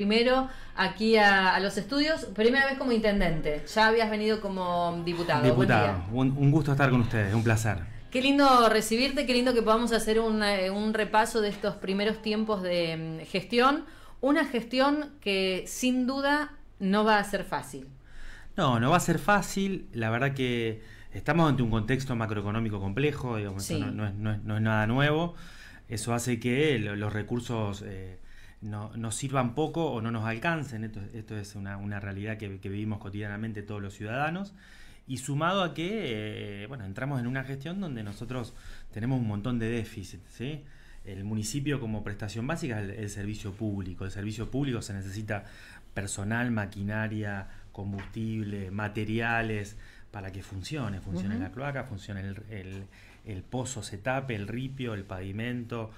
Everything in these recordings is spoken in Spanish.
primero aquí a, los estudios, primera vez como intendente, ya habías venido como diputado. Diputado, un, gusto estar con ustedes, un placer. Qué lindo recibirte, qué lindo que podamos hacer un eh, repaso de estos primeros tiempos de mm, gestión, una gestión que sin duda no va a ser fácil. No, no va a ser fácil, la verdad que estamos ante un contexto macroeconómico complejo, digamos, no, es, nada nuevo, eso hace que los recursos... Eh, no, nos sirvan poco o no nos alcancen. Esto, es una, realidad que, vivimos cotidianamente todos los ciudadanos. Y sumado a que, eh, bueno, entramos en una gestión donde nosotros tenemos un montón de déficits ¿sí? El municipio como prestación básica es el, servicio público. El servicio público se necesita personal, maquinaria, combustible, materiales, para que funcione, funcione la cloaca, funcione el, el, pozo, se tape, el ripio, el pavimento,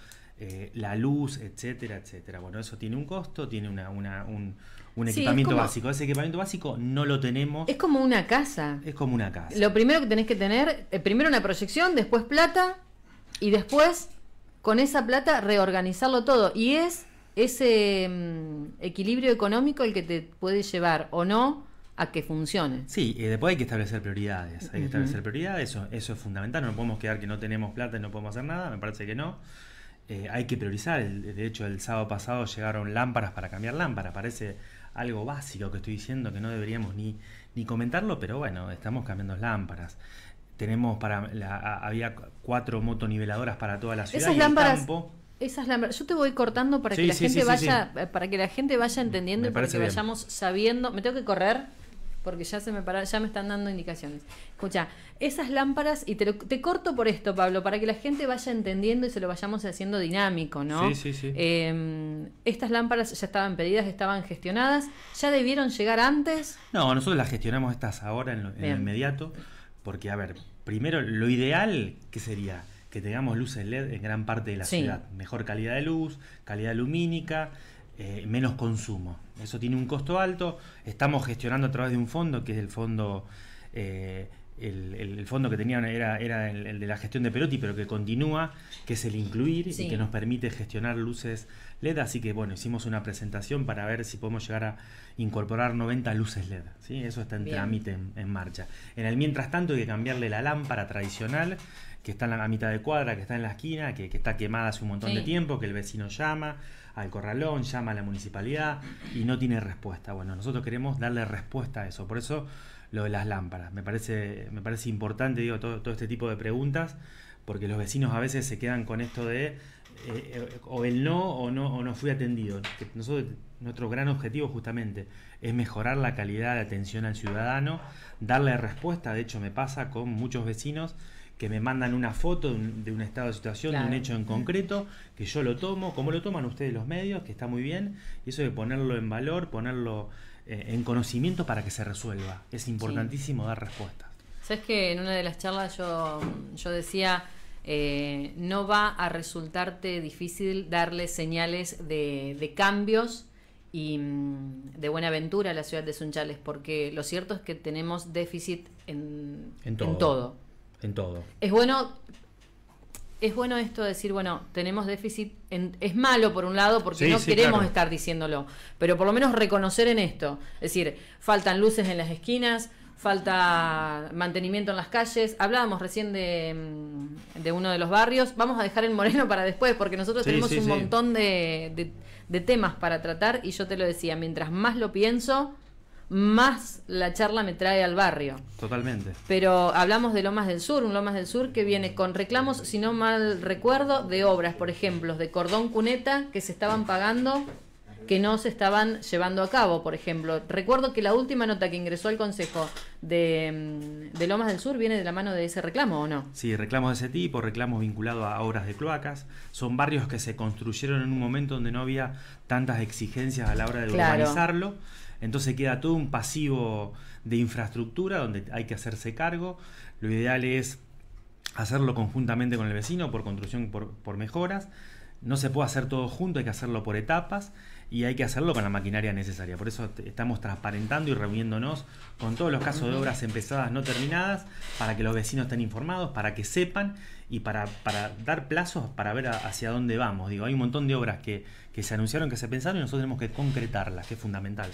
eh, la luz, etcétera, etcétera. Bueno, eso tiene un costo, tiene una, un, un equipamiento básico. Ese equipamiento básico no lo tenemos. Es como una casa. Es como una casa. Lo primero que tenés que tener, eh, primero una proyección, después plata y después con esa plata reorganizarlo todo. Y es ese mm, equilibrio económico el que te puede llevar o no a que funcione. Sí, y después hay que establecer prioridades. Hay que establecer prioridades, eso, eso es fundamental. No podemos quedar que no tenemos plata y no podemos hacer nada, me parece que no. Eh, hay que priorizar. De hecho, el sábado pasado llegaron lámparas para cambiar lámparas. Parece algo básico que estoy diciendo que no deberíamos ni, ni comentarlo, pero bueno, estamos cambiando lámparas. Tenemos para la, había cuatro motoniveladoras para toda la ciudad. Esas lámparas, campo, esas lámparas, yo te voy cortando para que la gente vaya, eh, para que la gente vaya entendiendo y para que vayamos sabiendo. Me tengo que correr porque ya se me para, ya me están dando indicaciones. Escucha, esas lámparas, y te, corto por esto, Pablo, para que la gente vaya entendiendo y se lo vayamos haciendo dinámico, ¿no? Sí, sí, sí. Em, estas lámparas ya estaban pedidas, estaban gestionadas, ¿ya debieron llegar antes? No, nosotros las gestionamos estas ahora en, inmediato, porque, a ver, primero, lo ideal, que sería? Que tengamos luces LED en gran parte de la ciudad. Mejor calidad de luz, calidad lumínica. Eh, menos consumo. Eso tiene un costo alto. Estamos gestionando a través de un fondo, que es el fondo eh, el, fondo que tenían era, era el, de la gestión de Perotti, pero que continúa, que es el incluir y que nos permite gestionar luces LED. Así que bueno, hicimos una presentación para ver si podemos llegar a incorporar 90 luces LED. ¿sí? Eso está en trámite, en, marcha. En el mientras tanto hay que cambiarle la lámpara tradicional, que está en la, a mitad de cuadra, que está en la esquina, que, está quemada hace un montón de tiempo, que el vecino llama al corralón, llama a la municipalidad y no tiene respuesta. Bueno, nosotros queremos darle respuesta a eso. Por eso lo de las lámparas. Me parece, me parece importante, digo, todo, todo este tipo de preguntas, porque los vecinos a veces se quedan con esto de eh, eh, o el no o no o no fui atendido. Nosotros, nuestro gran objetivo justamente es mejorar la calidad de atención al ciudadano, darle respuesta. De hecho, me pasa con muchos vecinos que me mandan una foto de un, estado de situación, de un hecho en concreto, que yo lo tomo, como lo toman ustedes los medios, que está muy bien, y eso de ponerlo en valor, ponerlo eh, en conocimiento para que se resuelva. Es importantísimo dar respuestas. Sabes que en una de las charlas yo, yo decía, eh, no va a resultarte difícil darle señales de, cambios y mm, de buena aventura a la ciudad de Sunchales, porque lo cierto es que tenemos déficit en, en todo. En todo. Es bueno es bueno esto decir, bueno, tenemos déficit, es malo por un lado porque no queremos estar diciéndolo, pero por lo menos reconocer en esto, es decir, faltan luces en las esquinas, falta mantenimiento en las calles. Hablábamos recién de, mm, uno de los barrios. Vamos a dejar el Moreno para después, porque nosotros tenemos un montón de, temas para tratar. Y yo te lo decía, mientras más lo pienso, más la charla me trae al barrio. Totalmente. Pero hablamos de Lomas del Sur, un Lomas del Sur que viene con reclamos, si no mal recuerdo, de obras, por ejemplo, de cordón cuneta que se estaban pagando que no se estaban llevando a cabo, por ejemplo. Recuerdo que la última nota que ingresó al Consejo de, mm, Lomas del Sur viene de la mano de ese reclamo, ¿o no? Sí, reclamos de ese tipo, reclamos vinculados a obras de cloacas. Son barrios que se construyeron en un momento donde no había tantas exigencias a la hora de urbanizarlo entonces queda todo un pasivo de infraestructura donde hay que hacerse cargo. Lo ideal es hacerlo conjuntamente con el vecino por construcción, por, por mejoras. No se puede hacer todo junto, hay que hacerlo por etapas y hay que hacerlo con la maquinaria necesaria. Por eso estamos transparentando y reuniéndonos con todos los casos de obras empezadas no terminadas para que los vecinos estén informados, para que sepan y para, dar plazos para ver hacia dónde vamos. Digo, hay un montón de obras que se anunciaron, que se pensaron y nosotros tenemos que concretarlas, que es fundamental.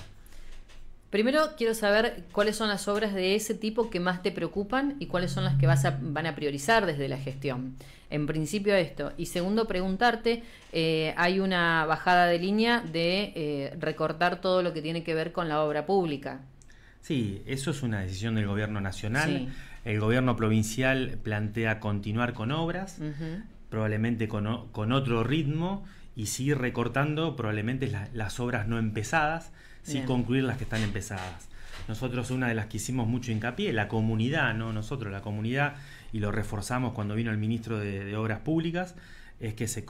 Primero quiero saber cuáles son las obras de ese tipo que más te preocupan y cuáles son las que vas a, van a priorizar desde la gestión. En principio esto. Y segundo, preguntarte, eh, hay una bajada de línea de eh, recortar todo lo que tiene que ver con la obra pública. Sí, eso es una decisión del gobierno nacional. El gobierno provincial plantea continuar con obras, probablemente con, otro ritmo, y seguir recortando probablemente las obras no empezadas sí concluir las que están empezadas. Nosotros una de las que hicimos mucho hincapié, la comunidad, no nosotros, la comunidad, y lo reforzamos cuando vino el ministro de, Obras Públicas, es que se,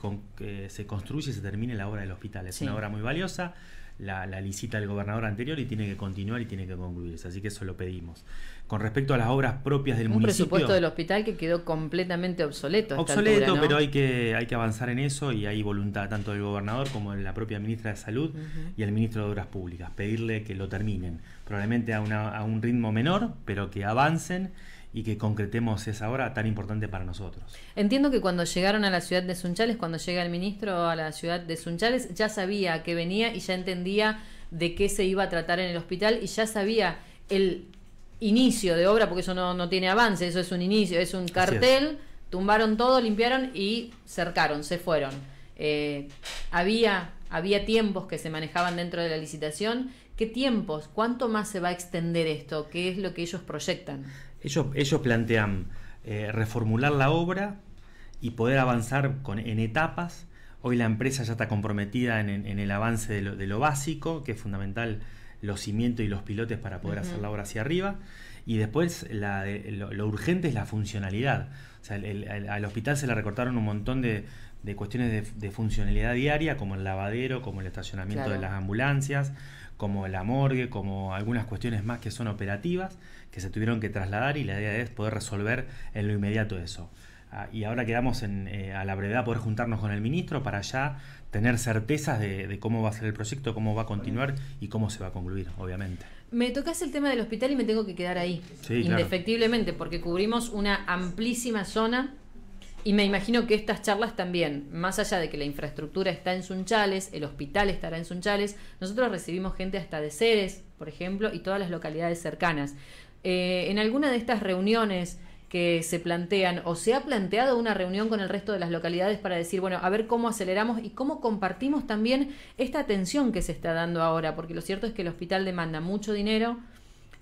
se construye y se termine la obra del hospital. Es una obra muy valiosa la, licita del gobernador anterior y tiene que continuar y tiene que concluirse. Así que eso lo pedimos. Con respecto a las obras propias del municipio. Un presupuesto del hospital que quedó completamente obsoleto. obsoleto, pero hay que, hay que avanzar en eso y hay voluntad tanto del gobernador como de la propia ministra de Salud y el ministro de Obras Públicas. Pedirle que lo terminen. Probablemente a, a un ritmo menor, pero que avancen y que concretemos esa obra tan importante para nosotros. Entiendo que cuando llegaron a la ciudad de Sunchales, cuando llega el ministro a la ciudad de Sunchales, ya sabía que venía y ya entendía de qué se iba a tratar en el hospital y ya sabía el inicio de obra, porque eso no, tiene avance, eso es un inicio, es un cartel, tumbaron todo, limpiaron y cercaron, se fueron. Eh, había, había tiempos que se manejaban dentro de la licitación. ¿Qué tiempos? ¿Cuánto más se va a extender esto? ¿Qué es lo que ellos proyectan? Ellos, plantean eh, reformular la obra y poder avanzar en etapas. Hoy la empresa ya está comprometida en, el avance de lo, básico, que es fundamental los cimientos y los pilotes para poder hacer la obra hacia arriba. Y después lo, urgente es la funcionalidad. al hospital se le recortaron un montón de, cuestiones de, funcionalidad diaria, como el lavadero, como el estacionamiento de las ambulancias, como la morgue, como algunas cuestiones más que son operativas, que se tuvieron que trasladar y la idea es poder resolver en lo inmediato eso. Ah, y ahora quedamos eh, a la brevedad poder juntarnos con el ministro para ya tener certezas de, cómo va a ser el proyecto, cómo va a continuar y cómo se va a concluir, obviamente. Me tocas el tema del hospital y me tengo que quedar ahí, indefectiblemente, porque cubrimos una amplísima zona y me imagino que estas charlas también, más allá de que la infraestructura está en Sunchales, el hospital estará en Sunchales, nosotros recibimos gente hasta de Ceres, por ejemplo, y todas las localidades cercanas. Eh, en alguna de estas reuniones que se plantean o se ha planteado una reunión con el resto de las localidades para decir, bueno, a ver cómo aceleramos y cómo compartimos también esta atención que se está dando ahora, porque lo cierto es que el hospital demanda mucho dinero,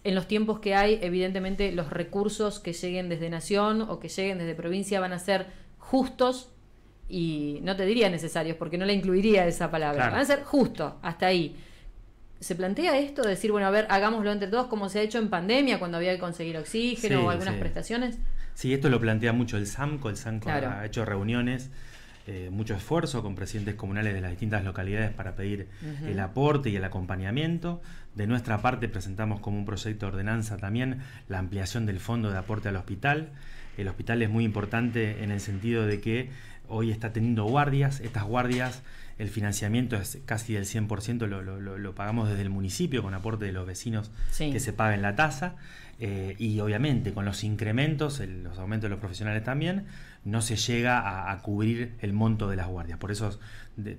en los tiempos que hay, evidentemente los recursos que lleguen desde Nación o que lleguen desde provincia van a ser justos y no te diría necesarios porque no le incluiría esa palabra. Van a ser justos, hasta ahí. ¿Se plantea esto decir, bueno, a ver, hagámoslo entre todos como se ha hecho en pandemia cuando había que conseguir oxígeno o algunas prestaciones? Sí, esto lo plantea mucho el SAMCO. El SAMCO ha hecho reuniones, eh, mucho esfuerzo con presidentes comunales de las distintas localidades para pedir el aporte y el acompañamiento. De nuestra parte presentamos como un proyecto de ordenanza también la ampliación del fondo de aporte al hospital. El hospital es muy importante en el sentido de que hoy está teniendo guardias. Estas guardias, el financiamiento es casi del 100%, lo, pagamos desde el municipio con aporte de los vecinos que se paguen la tasa. Eh, y obviamente con los incrementos, los aumentos de los profesionales también, no se llega a, cubrir el monto de las guardias. Por eso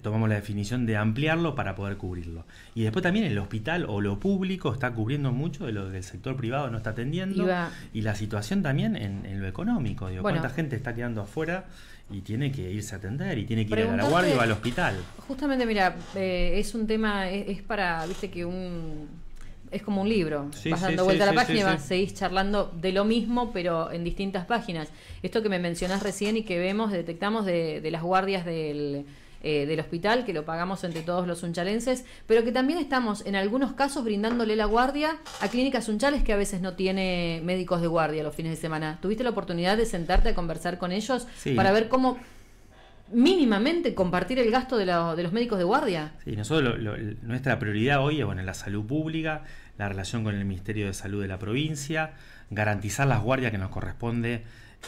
tomamos la definición de ampliarlo para poder cubrirlo. Y después también el hospital o lo público está cubriendo mucho de lo que el sector privado no está atendiendo. Y la situación también en, lo económico. Digo, ¿Cuánta gente está quedando afuera y tiene que irse a atender y tiene que ir a la guardia o al hospital? Justamente, mira, eh, es un tema, es para, viste que un es como un libro. vas dando vuelta a la página y vas, seguís charlando de lo mismo, pero en distintas páginas. Esto que me mencionás recién y que vemos, detectamos de, las guardias del, eh, del hospital, que lo pagamos entre todos los unchalenses, pero que también estamos en algunos casos brindándole la guardia a clínicas unchales que a veces no tiene médicos de guardia los fines de semana. ¿Tuviste la oportunidad de sentarte a conversar con ellos para ver cómo mínimamente compartir el gasto de, de los médicos de guardia? Sí, nosotros nuestra prioridad hoy es bueno, la salud pública, la relación con el Ministerio de Salud de la provincia, garantizar las guardias que nos corresponde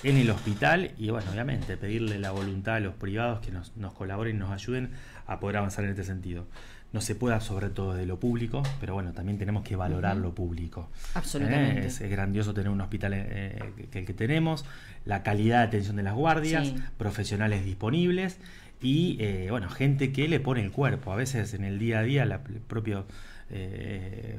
en el hospital y bueno, obviamente pedirle la voluntad a los privados que nos, nos colaboren y nos ayuden a poder avanzar en este sentido no se pueda, sobre todo de lo público, pero bueno, también tenemos que valorar lo público. Absolutamente. ¿Eh? Es, grandioso tener un hospital eh, eh, que el que tenemos, la calidad de atención de las guardias, profesionales disponibles y, bueno, gente que le pone el cuerpo. A veces en el día a día, los propios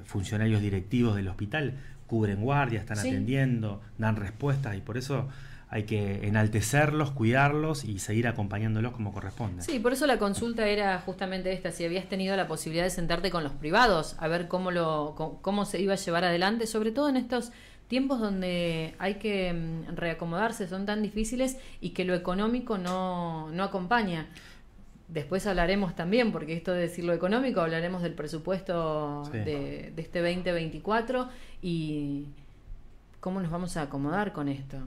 funcionarios directivos del hospital cubren guardias, están atendiendo, dan respuestas y por eso hay que enaltecerlos, cuidarlos y seguir acompañándolos como corresponde. Sí, por eso la consulta era justamente esta, si habías tenido la posibilidad de sentarte con los privados, a ver cómo, lo, cómo se iba a llevar adelante, sobre todo en estos tiempos donde hay que mm, reacomodarse, son tan difíciles y que lo económico no, acompaña. Después hablaremos también, porque esto de decir lo económico, hablaremos del presupuesto de, de este 2024 y cómo nos vamos a acomodar con esto.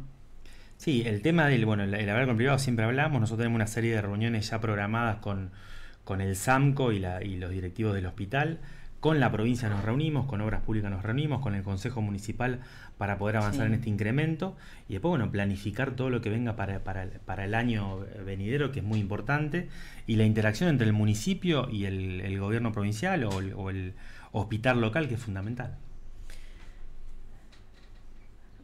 Sí, el tema del, bueno, el, haber hablar con privado siempre hablamos, nosotros tenemos una serie de reuniones ya programadas con, con el SAMCO y, los directivos del hospital, con la provincia nos reunimos, con Obras Públicas nos reunimos, con el Consejo Municipal para poder avanzar en este incremento y después, bueno, planificar todo lo que venga para, el año venidero, que es muy importante, y la interacción entre el municipio y el, gobierno provincial o el hospital local, que es fundamental.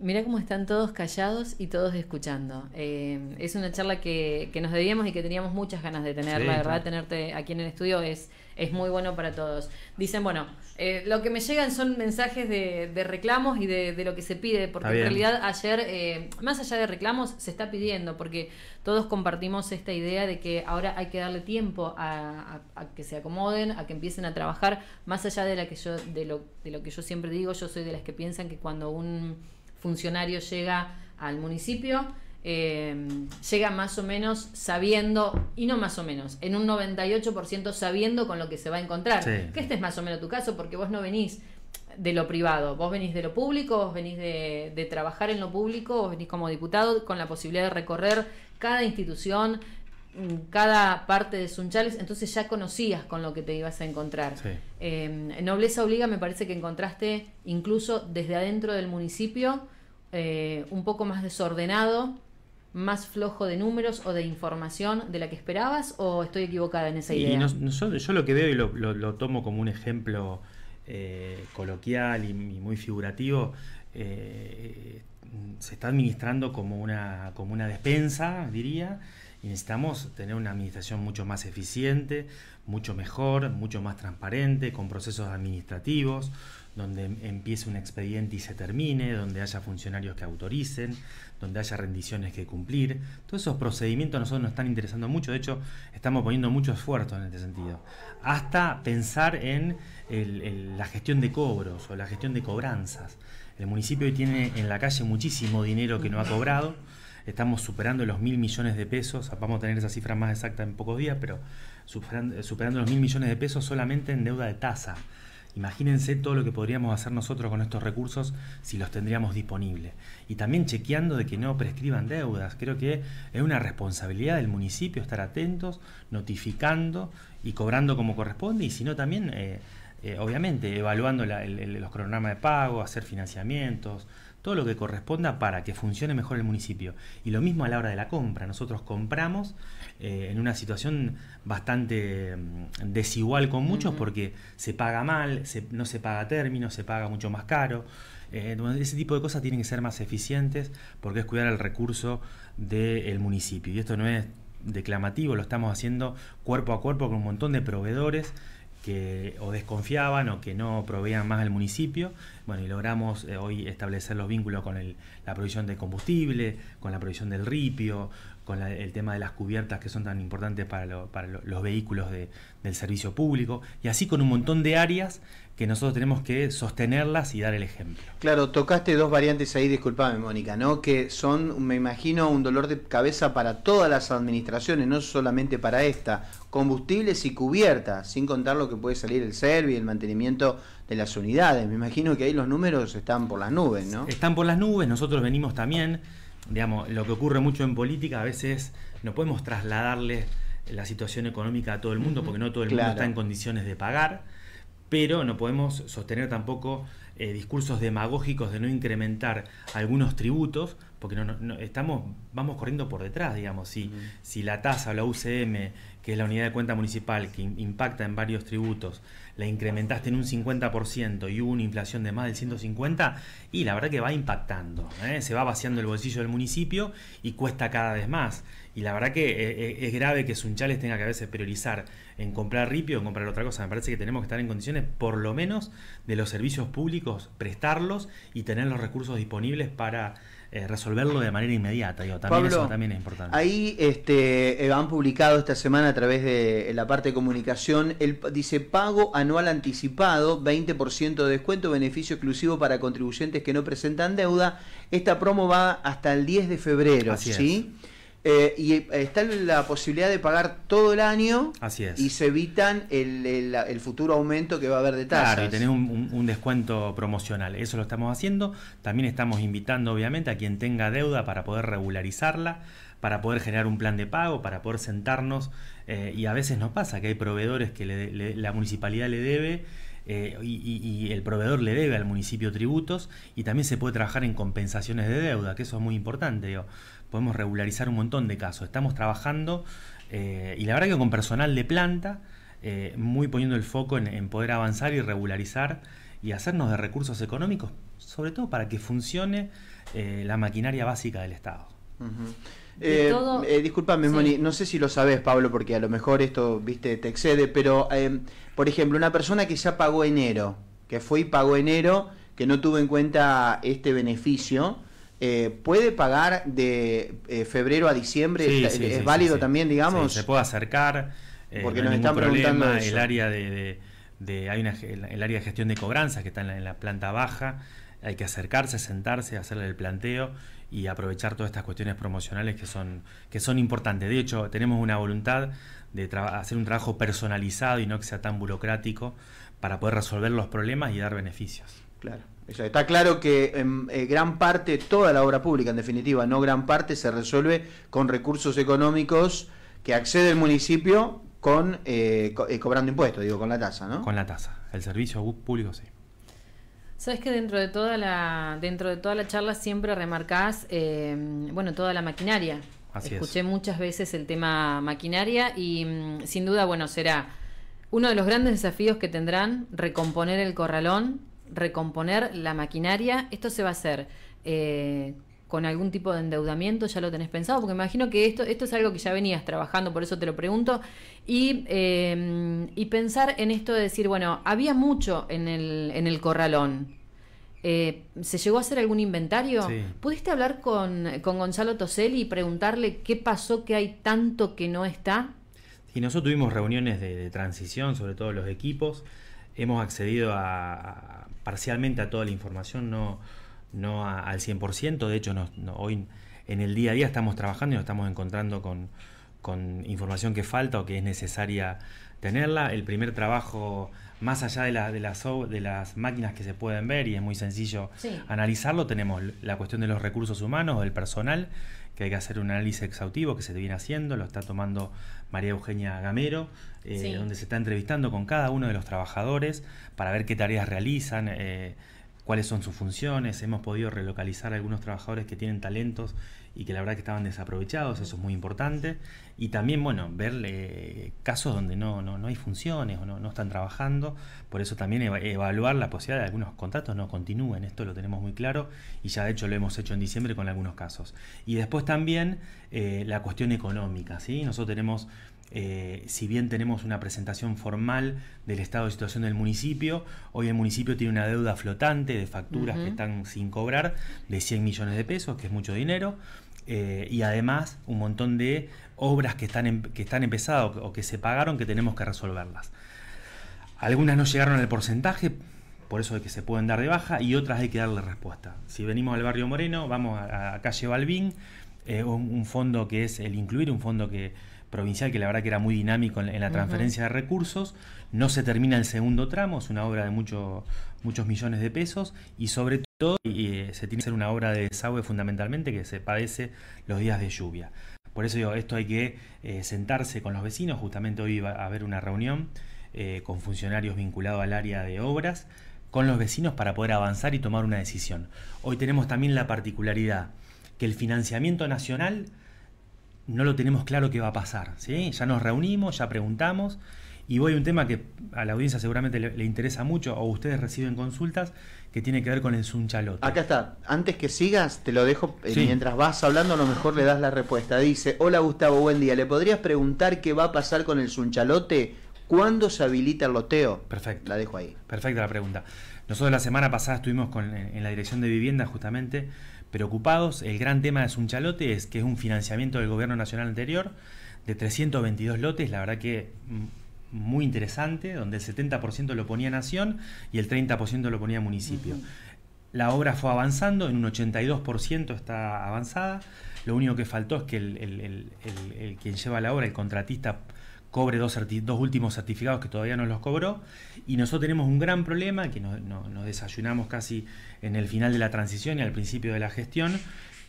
Mirá cómo están todos callados y todos escuchando. Eh, es una charla que, que, nos debíamos y que teníamos muchas ganas de tener. la verdad, tenerte aquí en el estudio es, es muy bueno para todos. Dicen, bueno, eh, lo que me llegan son mensajes de, de reclamos y de, de, lo que se pide, porque en realidad ayer, eh, más allá de reclamos, se está pidiendo, porque todos compartimos esta idea de que ahora hay que darle tiempo a, a que se acomoden, a que empiecen a trabajar, más allá de, la que yo, de, lo, de lo que yo siempre digo, yo soy de las que piensan que cuando un funcionario llega al municipio, em, llega más o menos sabiendo, y no más o menos, en un 98% sabiendo con lo que se va a encontrar. Que este es más o menos tu caso, porque vos no venís de lo privado, vos venís de lo público, vos venís de, de trabajar en lo público, vos venís como diputado con la posibilidad de recorrer cada institución, cada parte de Sunchales, entonces ya conocías con lo que te ibas a encontrar. Em, Nobleza Obliga me parece que encontraste incluso desde adentro del municipio eh, un poco más desordenado, más flojo de números o de información de la que esperabas o estoy equivocada en esa idea? yo, lo que veo y lo, tomo como un ejemplo eh, coloquial y, muy figurativo, eh, se está administrando como una, como una despensa, diría, y necesitamos tener una administración mucho más eficiente, mucho mejor, mucho más transparente, con procesos administrativos, donde empiece un expediente y se termine, donde haya funcionarios que autoricen, donde haya rendiciones que cumplir. Todos esos procedimientos a nosotros nos están interesando mucho, de hecho estamos poniendo mucho esfuerzo en este sentido. Hasta pensar en la gestión de cobros o la gestión de cobranzas. El municipio tiene en la calle muchísimo dinero que no ha cobrado estamos superando los mil millones de pesos, vamos a tener esa cifra más exacta en pocos días, pero superando, los mil millones de pesos solamente en deuda de tasa. Imagínense todo lo que podríamos hacer nosotros con estos recursos si los tendríamos disponibles. Y también chequeando de que no prescriban deudas. Creo que es una responsabilidad del municipio estar atentos, notificando y cobrando como corresponde. Y si no, también, eh, eh, obviamente, evaluando los cronogramas de pago, hacer financiamientos, todo lo que corresponda para que funcione mejor el municipio. Y lo mismo a la hora de la compra. Nosotros compramos eh, en una situación bastante mm, desigual con muchos porque se paga mal, se, no se paga término, se paga mucho más caro. Eh, ese tipo de cosas tienen que ser más eficientes porque es cuidar el recurso del municipio. Y esto no es declamativo, lo estamos haciendo cuerpo a cuerpo con un montón de proveedores que o desconfiaban o que no proveían más al municipio. Bueno, y logramos eh, hoy establecer los vínculos con la provisión de combustible, con la provisión del ripio, con el tema de las cubiertas que son tan importantes para, los vehículos del servicio público, y así con un montón de áreas que nosotros tenemos que sostenerlas y dar el ejemplo. Claro, tocaste dos variantes ahí, disculpame Mónica, ¿no? Que son, me imagino, un dolor de cabeza para todas las administraciones, no solamente para esta. Combustibles y cubiertas, sin contar lo que puede salir el y el mantenimiento de las unidades. Me imagino que ahí los números están por las nubes, ¿no? Están por las nubes, nosotros venimos también, digamos, lo que ocurre mucho en política, a veces no podemos trasladarle la situación económica a todo el mundo, porque no todo el mundo está en condiciones de pagar pero no podemos sostener tampoco eh, discursos demagógicos de no incrementar algunos tributos, porque no, estamos, vamos corriendo por detrás, digamos. Si, la tasa o la UCM, que es la unidad de cuenta municipal que impacta en varios tributos, la incrementaste en un 50% y hubo una inflación de más del 150%, y la verdad que va impactando, ¿eh? se va vaciando el bolsillo del municipio y cuesta cada vez más. Y la verdad que eh, eh, es, grave que Sunchales tenga que a veces priorizar en comprar ripio o en comprar otra cosa. Me parece que tenemos que estar en condiciones, por lo menos, de los servicios públicos, prestarlos y tener los recursos disponibles para eh, resolverlo de manera inmediata. también eso también es importante. Ahí este, han publicado esta semana a través de la parte de comunicación, el, dice pago anual anticipado, 20% de descuento, beneficio exclusivo para contribuyentes que no presentan deuda. Esta promo va hasta el 10 de febrero, ¿sí? Eh, y eh, está la posibilidad de pagar todo el año. Y se evitan el, futuro aumento que va a haber de tasas. Claro, y tener un, descuento promocional. Eso lo estamos haciendo. También estamos invitando, obviamente, a quien tenga deuda para poder regularizarla, para poder generar un plan de pago, para poder sentarnos. Eh, y a veces nos pasa que hay proveedores que la municipalidad le debe. y, y, el proveedor le debe al municipio tributos y también se puede trabajar en compensaciones de deuda, que eso es muy importante. Digo podemos regularizar un montón de casos. Estamos trabajando, eh, y la verdad que con personal de planta, eh, muy poniendo el foco en, poder avanzar y regularizar y hacernos de recursos económicos, sobre todo para que funcione eh, la maquinaria básica del Estado. disculpame, Moni, no sé si lo sabes, Pablo, porque a lo mejor esto, viste, te excede, pero, por ejemplo, una persona que ya pagó enero, que fue y pagó enero, que no tuvo en cuenta este beneficio, eh, puede pagar de eh, febrero a diciembre, es, válido también, digamos. se puede acercar, eh, porque nos están preguntando el área de, hay una, el, área de gestión de cobranzas que está en la, en la planta baja, hay que acercarse, sentarse, hacerle el planteo y aprovechar todas estas cuestiones promocionales que son, que son importantes. De hecho, tenemos una voluntad de hacer un trabajo personalizado y no que sea tan burocrático para poder resolver los problemas y dar beneficios. Claro está claro que en, em, eh, gran parte, toda la obra pública en definitiva, no gran parte, se resuelve con recursos económicos que accede el municipio con eh, eh, cobrando impuestos, digo, con la tasa, ¿no? Con la tasa, el servicio público sí. Sabes que dentro de toda la dentro de toda la charla siempre remarcás, em, bueno, toda la maquinaria. Así es. Escuché muchas veces el tema maquinaria y mm, sin duda, bueno, será uno de los grandes desafíos que tendrán recomponer el corralón recomponer la maquinaria. Esto se va a hacer eh, con algún tipo de endeudamiento, ya lo tenés pensado, porque me imagino que esto, esto es algo que ya venías trabajando, por eso te lo pregunto, y, eh, pensar en esto de decir, bueno, había mucho en el, en el corralón. Eh, ¿Se llegó a hacer algún inventario? ¿Pudiste hablar con, Gonzalo Toselli y preguntarle qué pasó que hay tanto que no está? Y nosotros tuvimos reuniones de, transición, sobre todo los equipos. Hemos accedido a parcialmente a toda la información, no, no al 100%. De hecho, hoy en el día a día estamos trabajando y nos estamos encontrando con, información que falta o que es necesaria tenerla. El primer trabajo, más allá de, las, de las máquinas que se pueden ver y es muy sencillo analizarlo, tenemos la cuestión de los recursos humanos, del personal, que hay que hacer un análisis exhaustivo que se viene haciendo, lo está tomando María Eugenia Gamero, eh, donde se está entrevistando con cada uno de los trabajadores para ver qué tareas realizan. Eh, cuáles son sus funciones, hemos podido relocalizar a algunos trabajadores que tienen talentos y que la verdad que estaban desaprovechados, eso es muy importante, y también, bueno, ver eh, casos donde no, no, hay funciones o no, están trabajando, por eso también evaluar la posibilidad de algunos contratos no continúen, esto lo tenemos muy claro y ya de hecho lo hemos hecho en diciembre con algunos casos. Y después también eh, la cuestión económica, ¿sí? Nosotros tenemos eh, si bien tenemos una presentación formal del estado de situación del municipio, hoy el municipio tiene una deuda flotante de facturas que están sin cobrar de 100 millones de pesos, que es mucho dinero, eh, y además un montón de obras que están, em-, que están empezadas o, que se pagaron que tenemos que resolverlas. Algunas no llegaron al porcentaje, por eso de que se pueden dar de baja, y otras hay que darle respuesta. Si venimos al barrio Moreno, vamos a, calle Balbín, eh, un fondo que es el incluir, un fondo que provincial, que la verdad que era muy dinámico en, la transferencia de recursos. No se termina el segundo tramo, es una obra de muchos millones de pesos y sobre todo eh, se tiene que hacer una obra de desagüe fundamentalmente que se padece los días de lluvia. Por eso digo, esto hay que eh, sentarse con los vecinos, justamente hoy va a haber una reunión eh, con funcionarios vinculados al área de obras, con los vecinos para poder avanzar y tomar una decisión. Hoy tenemos también la particularidad que el financiamiento nacional no lo tenemos claro qué va a pasar. ¿sí? Ya nos reunimos, ya preguntamos. Y voy a un tema que a la audiencia seguramente le, interesa mucho o ustedes reciben consultas que tiene que ver con el sunchalote. Acá está. Antes que sigas, te lo dejo eh, mientras vas hablando, a lo mejor le das la respuesta. Dice, hola Gustavo, buen día. ¿Le podrías preguntar qué va a pasar con el sunchalote? ¿Cuándo se habilita el loteo? Perfecto. La dejo ahí. Perfecta la pregunta. Nosotros la semana pasada estuvimos con, en la dirección de vivienda justamente preocupados. El gran tema de Sunchalote es que es un financiamiento del gobierno nacional anterior de 322 lotes, la verdad que mm, muy interesante, donde el 70% lo ponía nación y el 30% lo ponía municipio. La obra fue avanzando, en un 82% está avanzada. Lo único que faltó es que el, quien lleva la obra, el contratista, cobre dos, últimos certificados que todavía no los cobró. Y nosotros tenemos un gran problema que nos, desayunamos casi en el final de la transición y al principio de la gestión,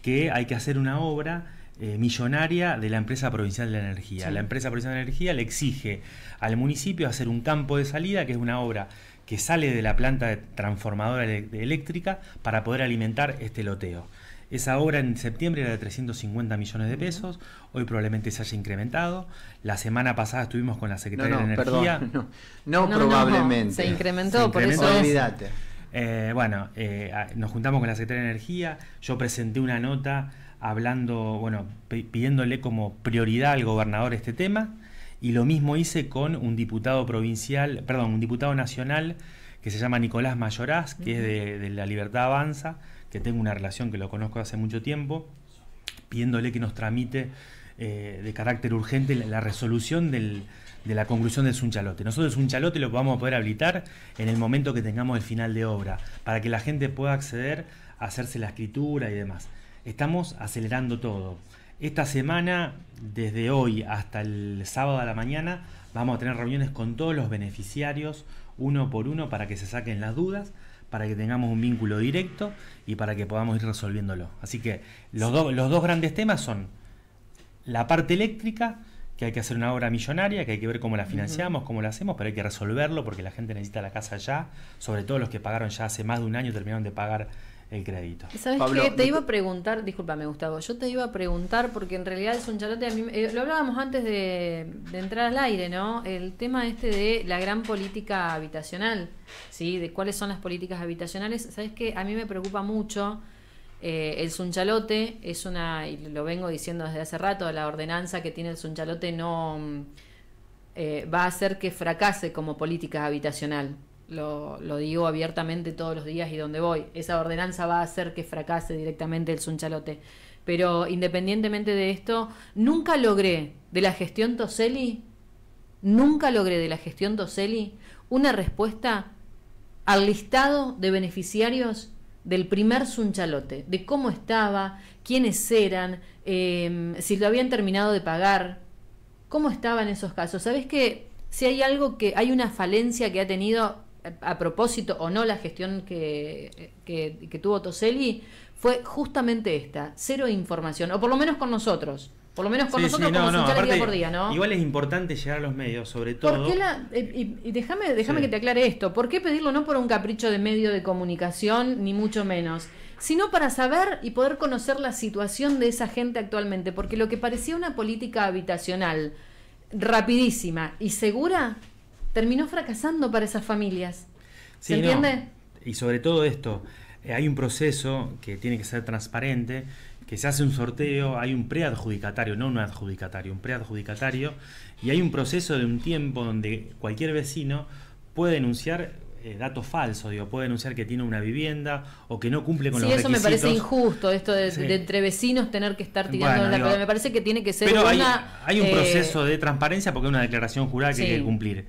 que hay que hacer una obra eh, millonaria de la empresa provincial de la energía. La empresa provincial de la energía le exige al municipio hacer un campo de salida, que es una obra que sale de la planta transformadora eléctrica para poder alimentar este loteo. Esa obra en septiembre era de 350 millones de pesos, hoy probablemente se haya incrementado. La semana pasada estuvimos con la Secretaría de Energía. no, probablemente. se incrementó, por eso. Eh, bueno, eh, nos juntamos con la Secretaría de Energía, yo presenté una nota hablando, bueno, pidiéndole como prioridad al gobernador este tema, y lo mismo hice con un diputado provincial, perdón, un diputado nacional que se llama Nicolás Mayoraz, que es de La Libertad Avanza, que tengo una relación que lo conozco hace mucho tiempo, pidiéndole que nos tramite eh, de carácter urgente la, resolución de la conclusión del sunchalote. Nosotros el sunchalote lo vamos a poder habilitar en el momento que tengamos el final de obra, para que la gente pueda acceder a hacerse la escritura y demás. Estamos acelerando todo. Esta semana, desde hoy hasta el sábado a la mañana, vamos a tener reuniones con todos los beneficiarios, uno por uno, para que se saquen las dudas para que tengamos un vínculo directo y para que podamos ir resolviéndolo. Así que los, los dos grandes temas son la parte eléctrica, que hay que hacer una obra millonaria, que hay que ver cómo la financiamos, cómo la hacemos, pero hay que resolverlo porque la gente necesita la casa ya, sobre todo los que pagaron ya hace más de un año, terminaron de pagar el crédito. ¿Sabes qué? Te iba a preguntar, discúlpame Gustavo, yo te iba a preguntar porque en realidad el Sunchalote, a mí, eh, lo hablábamos antes de, entrar al aire, ¿no? El tema este de la gran política habitacional, ¿sí? De cuáles son las políticas habitacionales, ¿sabes qué? A mí me preocupa mucho. Eh, el sunchalote es una, y lo vengo diciendo desde hace rato, la ordenanza que tiene el sunchalote no mm, eh, va a hacer que fracase como política habitacional lo, digo abiertamente todos los días y donde voy. Esa ordenanza va a hacer que fracase directamente el sunchalote. Pero independientemente de esto, nunca logré de la gestión Toseli, nunca logré de la gestión Toselli una respuesta al listado de beneficiarios del primer sunchalote, de cómo estaba, quiénes eran, em, si lo habían terminado de pagar, cómo en esos casos. ¿Sabes que si hay algo que hay una falencia que ha tenido a propósito o no la gestión que, tuvo Toselli fue justamente esta, cero información, o por lo menos con nosotros. Por lo menos con nosotros como día por día, ¿no? Igual es importante llegar a los medios, sobre todo. Eh, y, déjame, déjame que te aclare esto. ¿Por qué pedirlo no por un capricho de medio de comunicación, ni mucho menos? Sino para saber y poder conocer la situación de esa gente actualmente. Porque lo que parecía una política habitacional rapidísima y segura terminó fracasando para esas familias. ¿Se entiende? Y sobre todo esto, eh, hay un proceso que tiene que ser transparente, que se hace un sorteo, hay un preadjudicatario, no un adjudicatario, un preadjudicatario, y hay un proceso de un tiempo donde cualquier vecino puede denunciar eh, datos falsos, digo, puede denunciar que tiene una vivienda o que no cumple con los requisitos. Sí, eso me parece injusto, esto de, entre vecinos tener que estar tirando la digo, Me parece que tiene que ser una, hay, un eh, proceso de transparencia porque es una declaración jurada que hay que cumplir.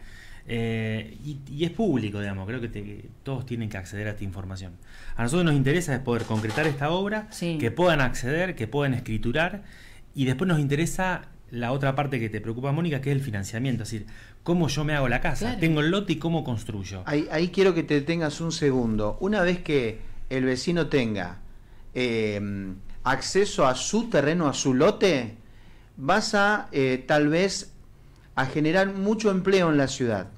Eh, y, es público, digamos, creo que todos tienen que acceder a esta información. A nosotros nos interesa es poder concretar esta obra, que puedan acceder, que puedan escriturar, y después nos interesa la otra parte que te preocupa, Mónica, que es el financiamiento, es decir, cómo yo me hago la casa, tengo el lote y cómo construyo. Ahí, quiero que te tengas un segundo. Una vez que el vecino tenga em, acceso a su terreno, a su lote, vas a eh, tal vez a generar mucho empleo en la ciudad.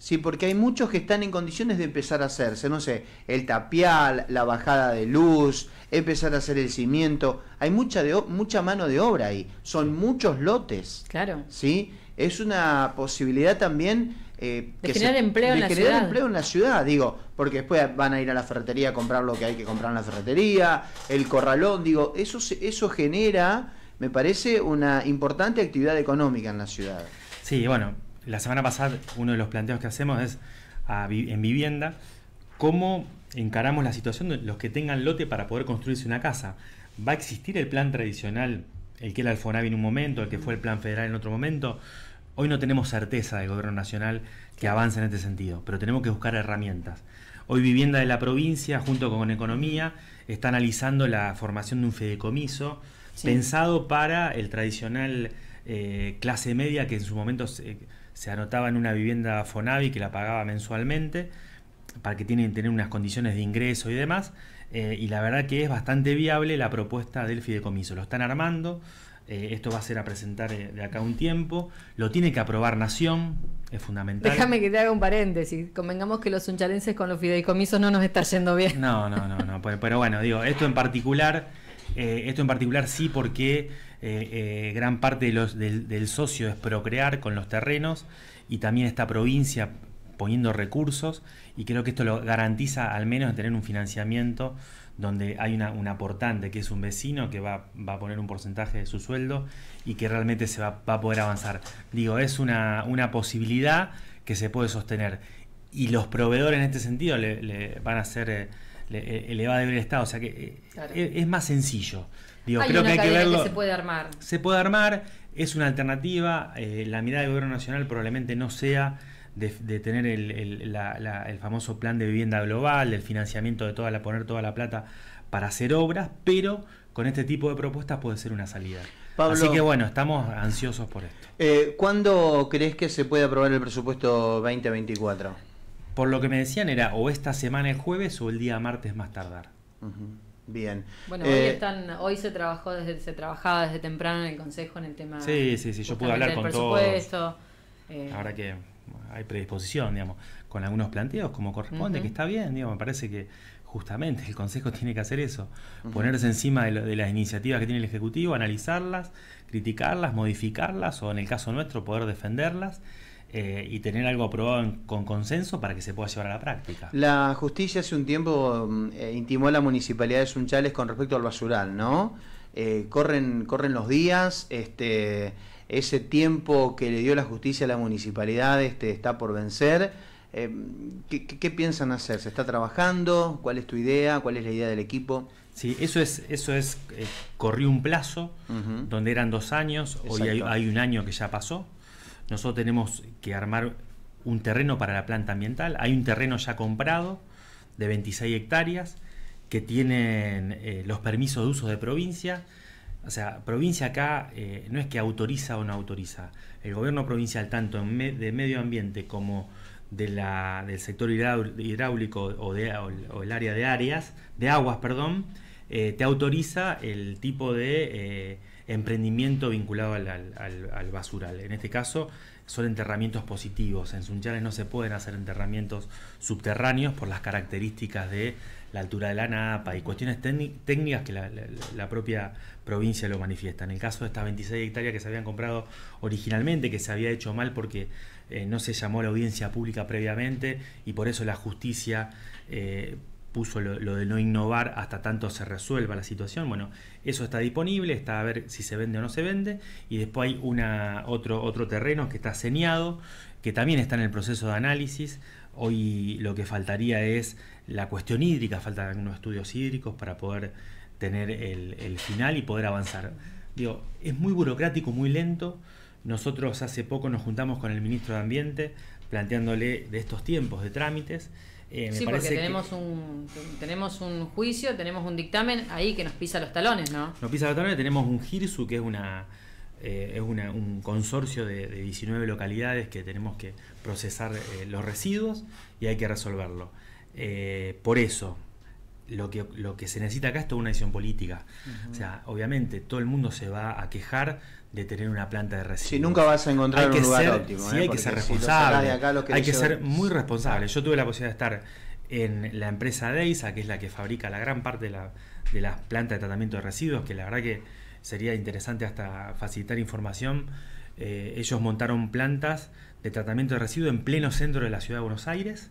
Sí, porque hay muchos que están en condiciones de empezar a hacerse, no sé, el tapial, la bajada de luz, empezar a hacer el cimiento, hay mucha de mucha mano de obra ahí, son muchos lotes. Claro. ¿Sí? Es una posibilidad también eh, de que generar empleo en la ciudad. empleo en la ciudad, digo, porque después van a ir a la ferretería a comprar lo que hay que comprar en la ferretería, el corralón, digo, eso eso genera, me parece una importante actividad económica en la ciudad. Sí, bueno, la semana pasada uno de los planteos que hacemos es en vivienda cómo encaramos la situación de los que tengan lote para poder construirse una casa. ¿Va a existir el plan tradicional, el que era el Fonavi en un momento, el que fue el plan federal en otro momento? Hoy no tenemos certeza del gobierno nacional que avance en este sentido, pero tenemos que buscar herramientas. Hoy Vivienda de la Provincia, junto con Economía, está analizando la formación de un fideicomiso pensado para el tradicional eh, clase media que en su momento eh, se, anotaba en una vivienda Fonavi que la pagaba mensualmente para que tienen tener unas condiciones de ingreso y demás. Eh, y la verdad que es bastante viable la propuesta del fideicomiso. Lo están armando, esto va a ser a presentar de acá un tiempo. Lo tiene que aprobar Nación, es fundamental. Déjame que te haga un paréntesis. Convengamos que los unchalenses con los fideicomisos no nos está yendo bien. No, no, no, no. pero bueno, digo, esto en particular eh, esto en particular sí porque eh, eh, gran parte del, socio es procrear con los terrenos y también esta provincia poniendo recursos y creo que esto lo garantiza al menos tener un financiamiento donde hay una, un aportante que es un vecino que va, a poner un porcentaje de su sueldo y que realmente se va, a poder avanzar. Digo, es una, posibilidad que se puede sostener y los proveedores en este sentido le, le van a ser eh, le, va a deber el Estado. O sea que eh, eh, es, más sencillo. Digo, creo que hay que se puede armar. Se puede armar, es una alternativa. la mirada del gobierno nacional probablemente no sea. De, tener el, famoso plan de vivienda global, del financiamiento de toda la, poner toda la plata para hacer obras, pero con este tipo de propuestas puede ser una salida. Así que bueno, estamos ansiosos por esto. ¿Cuándo crees que se puede aprobar el presupuesto 2024? Por lo que me decían era o esta semana el jueves o el día martes más tardar. Bien. Bueno, eh, hoy, están, hoy se trabajó desde, se trabajaba desde temprano en el consejo en el tema. Sí, sí, sí. Yo pude hablar con todos. Ahora eh, que hay predisposición, digamos, con algunos planteos como corresponde, que está bien, digamos, me parece que justamente el Consejo tiene que hacer eso, ponerse encima de, de, las iniciativas que tiene el Ejecutivo, analizarlas, criticarlas, modificarlas o en el caso nuestro poder defenderlas eh, y tener algo aprobado con consenso para que se pueda llevar a la práctica. La justicia hace un tiempo mm, eh, intimó a la municipalidad de Sunchales con respecto al basural, ¿no? Eh, corren, corren los días, este, ese tiempo que le dio la justicia a la municipalidad este, está por vencer. ¿qué, piensan hacer? ¿Se está trabajando? ¿Cuál es tu idea? ¿Cuál es la idea del equipo? Sí, eso es, eso es, corrió un plazo donde eran dos años, hoy hay, un año que ya pasó, nosotros tenemos que armar un terreno para la planta ambiental. Hay un terreno ya comprado de 26 hectáreas que tienen eh, los permisos de uso de provincia. O sea, provincia acá eh, no es que autoriza o no autoriza. El gobierno provincial, tanto de medio ambiente como de del sector hidráulico o, de, el área de áreas, de aguas, perdón, eh, te autoriza el tipo de emprendimiento vinculado al, basural. En este caso son enterramientos positivos. En Sunchales no se pueden hacer enterramientos subterráneos por las características de la altura de la napa y cuestiones técnicas que la, propia provincia lo manifiesta. En el caso de estas 26 hectáreas que se habían comprado originalmente, que se había hecho mal porque eh, no se llamó a la audiencia pública previamente y por eso la justicia eh, puso lo, de no innovar hasta tanto se resuelva la situación. Bueno, eso está disponible, está a ver si se vende o no se vende. Y después hay una, otro, otro terreno que está señado, que también está en el proceso de análisis. Hoy lo que faltaría es la cuestión hídrica, faltan algunos estudios hídricos para poder tener el, el final y poder avanzar. Digo, es muy burocrático, muy lento. Nosotros hace poco nos juntamos con el ministro de Ambiente planteándole de estos tiempos de trámites eh, sí, porque tenemos, un, tenemos un juicio, tenemos un dictamen ahí que nos pisa los talones, ¿no? Nos pisa los talones, tenemos un GIRSU, que es una eh, es un consorcio de, 19 localidades que tenemos que procesar eh, los residuos y hay que resolverlo. por eso, lo que, lo que se necesita acá es toda una decisión política. O sea, obviamente todo el mundo se va a quejar de tener una planta de residuos. Sí, nunca vas a encontrar un lugar óptimo. ¿eh? hay que ser responsable. hay que ser muy responsable. Yo tuve la posibilidad de estar en la empresa Deisa, que es la que fabrica la gran parte de, las plantas de tratamiento de residuos, que la verdad que sería interesante hasta facilitar información. Eh, ellos montaron plantas de tratamiento de residuos en pleno centro de la ciudad de Buenos Aires,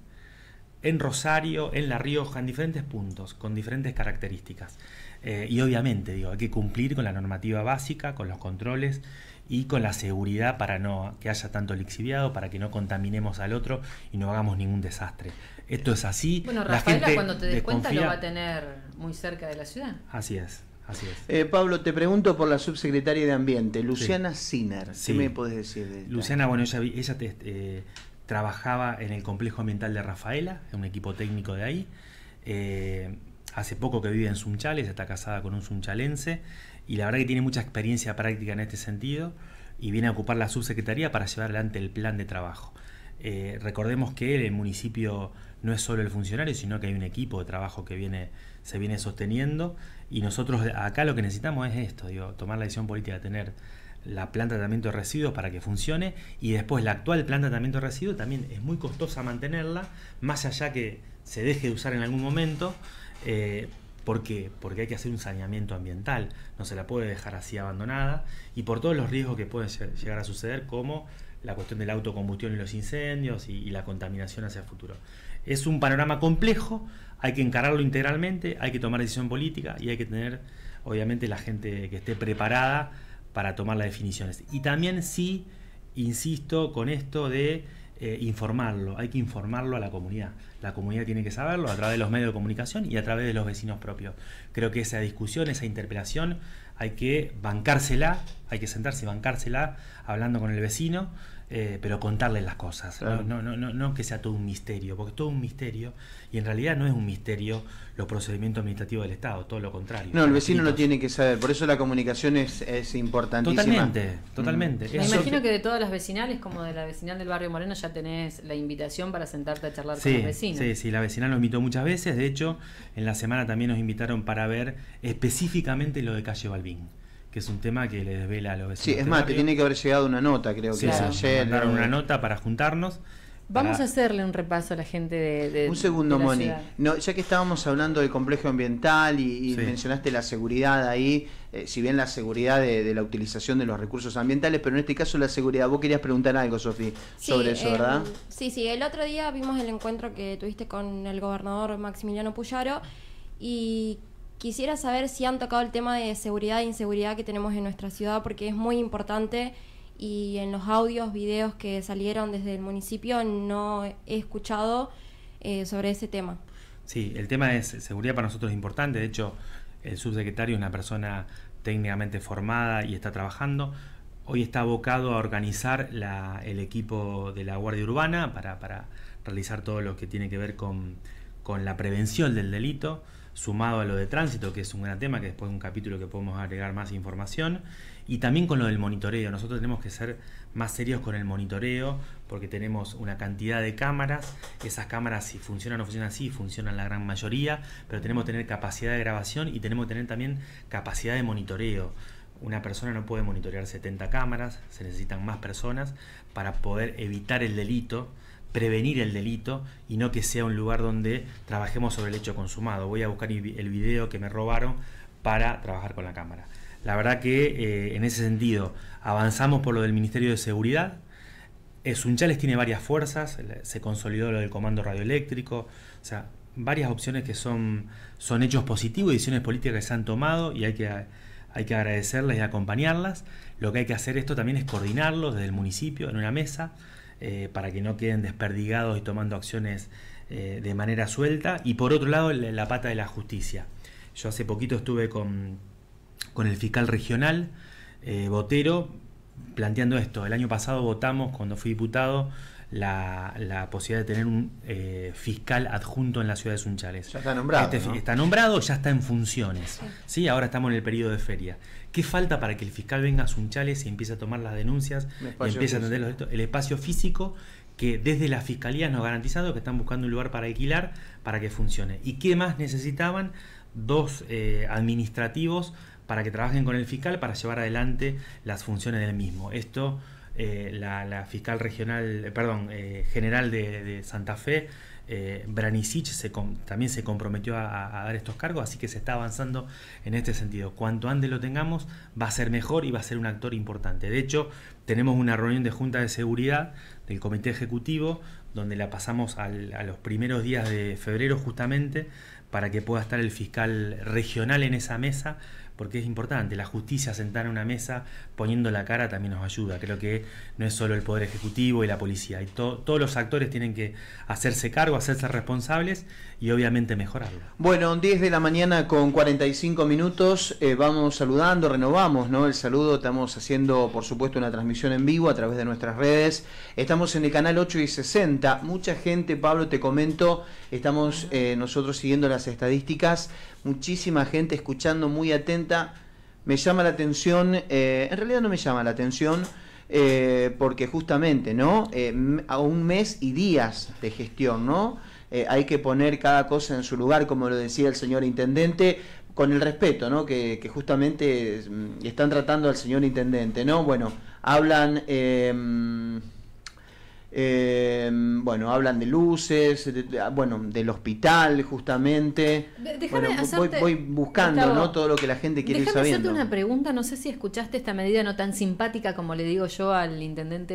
en Rosario, en La Rioja, en diferentes puntos, con diferentes características. Eh, y obviamente, digo, hay que cumplir con la normativa básica, con los controles y con la seguridad para no que haya tanto lixiviado, para que no contaminemos al otro y no hagamos ningún desastre. Esto es así. Bueno, Rafaela, cuando te des cuenta, lo va a tener muy cerca de la ciudad. Así es. Así es. Eh, Pablo, te pregunto por la subsecretaria de Ambiente, Luciana Siner. ¿Qué me puedes decir de Luciana, bueno, ella, ella eh, trabajaba en el complejo ambiental de Rafaela, en un equipo técnico de ahí hace poco que vive en Sunchales, está casada con un sunchalense y la verdad que tiene mucha experiencia práctica en este sentido y viene a ocupar la subsecretaría para llevar adelante el plan de trabajo. Eh, recordemos que el municipio no es solo el funcionario, sino que hay un equipo de trabajo que viene, se viene sosteniendo y nosotros acá lo que necesitamos es esto, tomar la decisión política, de tener la planta de tratamiento de residuos para que funcione y después la actual planta de tratamiento de residuos también es muy costosa mantenerla, más allá que se deje de usar en algún momento eh, ¿Por qué? Porque hay que hacer un saneamiento ambiental, no se la puede dejar así abandonada y por todos los riesgos que pueden llegar a suceder, como la cuestión de la autocombustión y los incendios y, la contaminación hacia el futuro. Es un panorama complejo, hay que encararlo integralmente, hay que tomar decisión política y hay que tener, obviamente, la gente que esté preparada para tomar las definiciones. Y también sí, insisto con esto de eh, informarlo, hay que informarlo a la comunidad la comunidad tiene que saberlo a través de los medios de comunicación y a través de los vecinos propios. Creo que esa discusión, esa interpelación, hay que bancársela, hay que sentarse y bancársela hablando con el vecino eh, pero contarles las cosas, no, que sea todo un misterio, porque todo un misterio, y en realidad no es un misterio los procedimientos administrativos del Estado, todo lo contrario. No, el vecino lo tiene que saber, por eso la comunicación es, es importantísima. Totalmente, mm. totalmente. Me imagino que de todas las vecinales, como de la vecinal del barrio Moreno, ya tenés la invitación para sentarte a charlar con los vecinos. Sí, sí, la vecinal nos invitó muchas veces, de hecho, en la semana también nos invitaron para ver específicamente lo de Calle Balbín que es un tema que le desvela a los vecinos. Sí, es más, te tiene que haber llegado una nota, creo que Sí, ayer. Mandaron una nota para juntarnos. Vamos a hacerle un repaso a la gente de. un segundo, Moni. No, ya que estábamos hablando del complejo ambiental y, mencionaste la seguridad ahí, eh, si bien la seguridad de, la utilización de los recursos ambientales, pero en este caso la seguridad. Vos querías preguntar algo, Sofía, sobre eso, em, ¿verdad? Sí, sí. El otro día vimos el encuentro que tuviste con el gobernador Maximiliano Puyaro y Quisiera saber si han tocado el tema de seguridad e inseguridad que tenemos en nuestra ciudad, porque es muy importante y en los audios, videos que salieron desde el municipio no he escuchado eh, sobre ese tema. Sí, el tema es seguridad para nosotros es importante, de hecho el subsecretario es una persona técnicamente formada y está trabajando. Hoy está abocado a organizar el equipo de la Guardia Urbana para, realizar todo lo que tiene que ver con la prevención del delito sumado a lo de tránsito, que es un gran tema, que después es un capítulo que podemos agregar más información, y también con lo del monitoreo. Nosotros tenemos que ser más serios con el monitoreo, porque tenemos una cantidad de cámaras, esas cámaras si funcionan o no funcionan así, funcionan la gran mayoría, pero tenemos que tener capacidad de grabación y tenemos que tener también capacidad de monitoreo. Una persona no puede monitorear 70 cámaras, se necesitan más personas para poder evitar el delito prevenir el delito y no que sea un lugar donde trabajemos sobre el hecho consumado. Voy a buscar el video que me robaron para trabajar con la cámara. La verdad que eh, en ese sentido avanzamos por lo del Ministerio de Seguridad. Eh, Sunchales tiene varias fuerzas, se consolidó lo del comando radioeléctrico, o sea, varias opciones que son, son hechos positivos, y decisiones políticas que se han tomado y hay que, hay que agradecerlas y acompañarlas. Lo que hay que hacer esto también es coordinarlo desde el municipio en una mesa. Eh, para que no queden desperdigados y tomando acciones eh, de manera suelta. Y por otro lado, la, pata de la justicia. Yo hace poquito estuve con, con el fiscal regional, eh, Botero, planteando esto. El año pasado votamos, cuando fui diputado, la, posibilidad de tener un eh, fiscal adjunto en la ciudad de Sunchales. Ya está nombrado. Este está nombrado, ya está en funciones. Sí. ahora estamos en el periodo de feria. ¿Qué falta para que el fiscal venga a Sunchales y empiece a tomar las denuncias y empiece a atender los, el espacio físico que desde la fiscalía nos garantizado que están buscando un lugar para alquilar para que funcione. ¿Y qué más necesitaban? Dos eh, administrativos para que trabajen con el fiscal para llevar adelante las funciones del mismo. Esto eh, la, fiscal regional, eh, perdón, eh, general de, Santa Fe, eh, se también se comprometió a, dar estos cargos, así que se está avanzando en este sentido. Cuanto antes lo tengamos, va a ser mejor y va a ser un actor importante. De hecho, tenemos una reunión de Junta de Seguridad del Comité Ejecutivo, donde la pasamos a los primeros días de febrero justamente, para que pueda estar el fiscal regional en esa mesa, porque es importante, la justicia sentar en una mesa poniendo la cara también nos ayuda. Creo que no es solo el Poder Ejecutivo y la policía, todos los actores tienen que hacerse cargo, hacerse responsables y obviamente mejorarlo. Bueno, 10 de la mañana con 45 minutos, eh, vamos saludando, renovamos ¿no? el saludo, estamos haciendo por supuesto una transmisión en vivo a través de nuestras redes, estamos en el canal 8 y 60, mucha gente, Pablo, te comento, estamos eh, nosotros siguiendo las estadísticas, muchísima gente escuchando muy atenta me llama la atención, eh, en realidad no me llama la atención, eh, porque justamente, ¿no? Eh, a un mes y días de gestión, ¿no? hay que poner cada cosa en su lugar, como lo decía el señor intendente, con el respeto, ¿no? Que, que justamente mm, están tratando al señor intendente, ¿no? Bueno, hablan... Em, eh, bueno, hablan de luces, ah, bueno, del hospital justamente. voy, buscando ¿no? todo lo que la gente quiere saber. sabiendo. hacerte una pregunta, no sé si escuchaste esta medida no tan simpática como le digo yo al intendente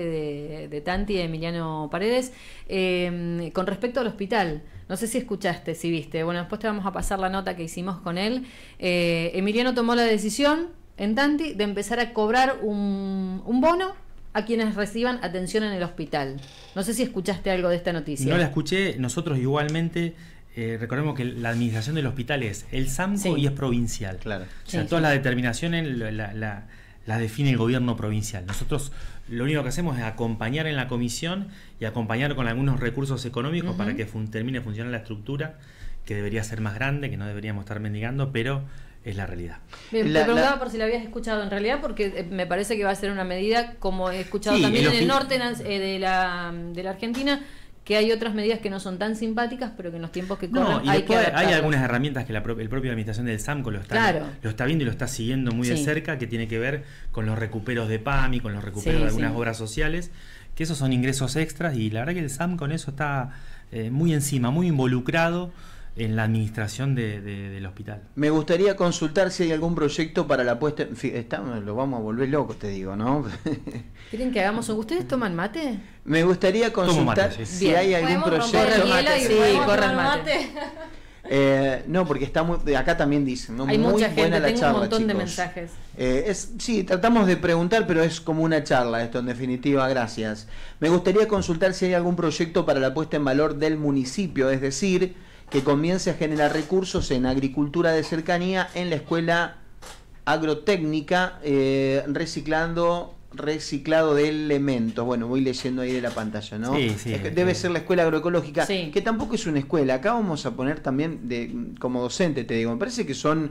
de, Tanti, Emiliano Paredes, em, con respecto al hospital. No sé si escuchaste, si viste. Bueno, después te vamos a pasar la nota que hicimos con él. Eh, Emiliano tomó la decisión en Tanti de empezar a cobrar un bono a quienes reciban atención en el hospital. No sé si escuchaste algo de esta noticia. No la escuché, nosotros igualmente eh, recordemos que la administración del hospital es el SAMCO y es provincial. Claro. O sea, todas las determinaciones las define el gobierno provincial. Nosotros lo único que hacemos es acompañar en la comisión y acompañar con algunos recursos económicos para que termine funcionando la estructura, que debería ser más grande, que no deberíamos estar mendigando, pero es la realidad. Bien, te preguntaba por si la habías escuchado en realidad, porque eh, me parece que va a ser una medida, como he escuchado también en, el norte eh, de, la, de la Argentina, que hay otras medidas que no son tan simpáticas, pero que en los tiempos que corren no, y hay algunas herramientas que la el propio administración del SAMCO lo está, lo está viendo y lo está siguiendo muy de cerca, que tiene que ver con los recuperos de PAMI, con los recuperos de algunas obras sociales, que esos son ingresos extras y la verdad que el SAMCO con eso está eh, muy encima, muy involucrado en la administración del hospital. Me gustaría consultar si hay algún proyecto para la puesta. En... lo vamos a volver locos, te digo, ¿no? ¿Quieren que hagamos ¿Ustedes toman mate? Me gustaría consultar si hay algún proyecto. sí, mate. Eh, no, porque está muy, acá también dicen, Hay mucha gente, la un montón de mensajes. Eh, sí, tratamos de preguntar, pero es como una charla esto, en definitiva, gracias. Me gustaría consultar si hay algún proyecto para la puesta en valor del municipio, es decir, que comience a generar recursos en agricultura de cercanía en la escuela agrotécnica, eh, reciclando reciclado de elementos. Bueno, voy leyendo ahí de la pantalla, ¿no? Sí, sí, Debe ser la escuela agroecológica, que tampoco es una escuela. Acá vamos a poner también, de, como docente, te digo, me parece que son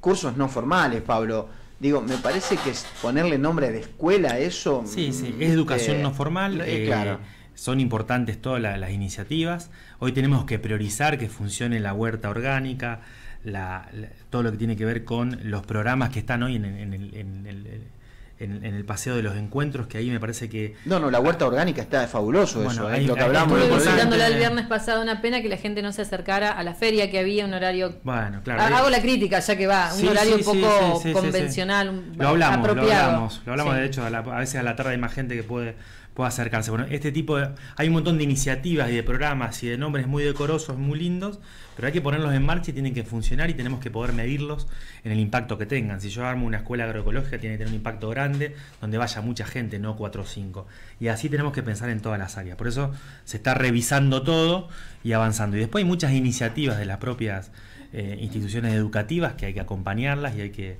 cursos no formales, Pablo. Digo, me parece que ponerle nombre de escuela a eso... Sí, sí, mm, es educación eh, no formal. Eh, claro. Eh, son importantes todas las, las iniciativas. Hoy tenemos que priorizar que funcione la huerta orgánica, la, todo lo que tiene que ver con los programas que están hoy en, el, paseo de los encuentros, que ahí me parece que... No, no, la huerta orgánica está fabuloso eso, es ¿eh? lo que hablamos. el viernes pasado, una pena que la gente no se acercara a la feria que había, un horario... Bueno, claro. Hago la crítica ya que va, un horario un poco convencional, hablamos, apropiado. Lo hablamos, lo hablamos de hecho, a veces a la tarde hay más gente que puede pueda acercarse. Bueno, este tipo hay un montón de iniciativas y de programas y de nombres muy decorosos, muy lindos, pero hay que ponerlos en marcha y tienen que funcionar y tenemos que poder medirlos en el impacto que tengan. Si yo armo una escuela agroecológica, tiene que tener un impacto grande donde vaya mucha gente, no 4 o 5. Y así tenemos que pensar en todas las áreas. Por eso se está revisando todo y avanzando. Y después hay muchas iniciativas de las propias eh, instituciones educativas que hay que acompañarlas y hay que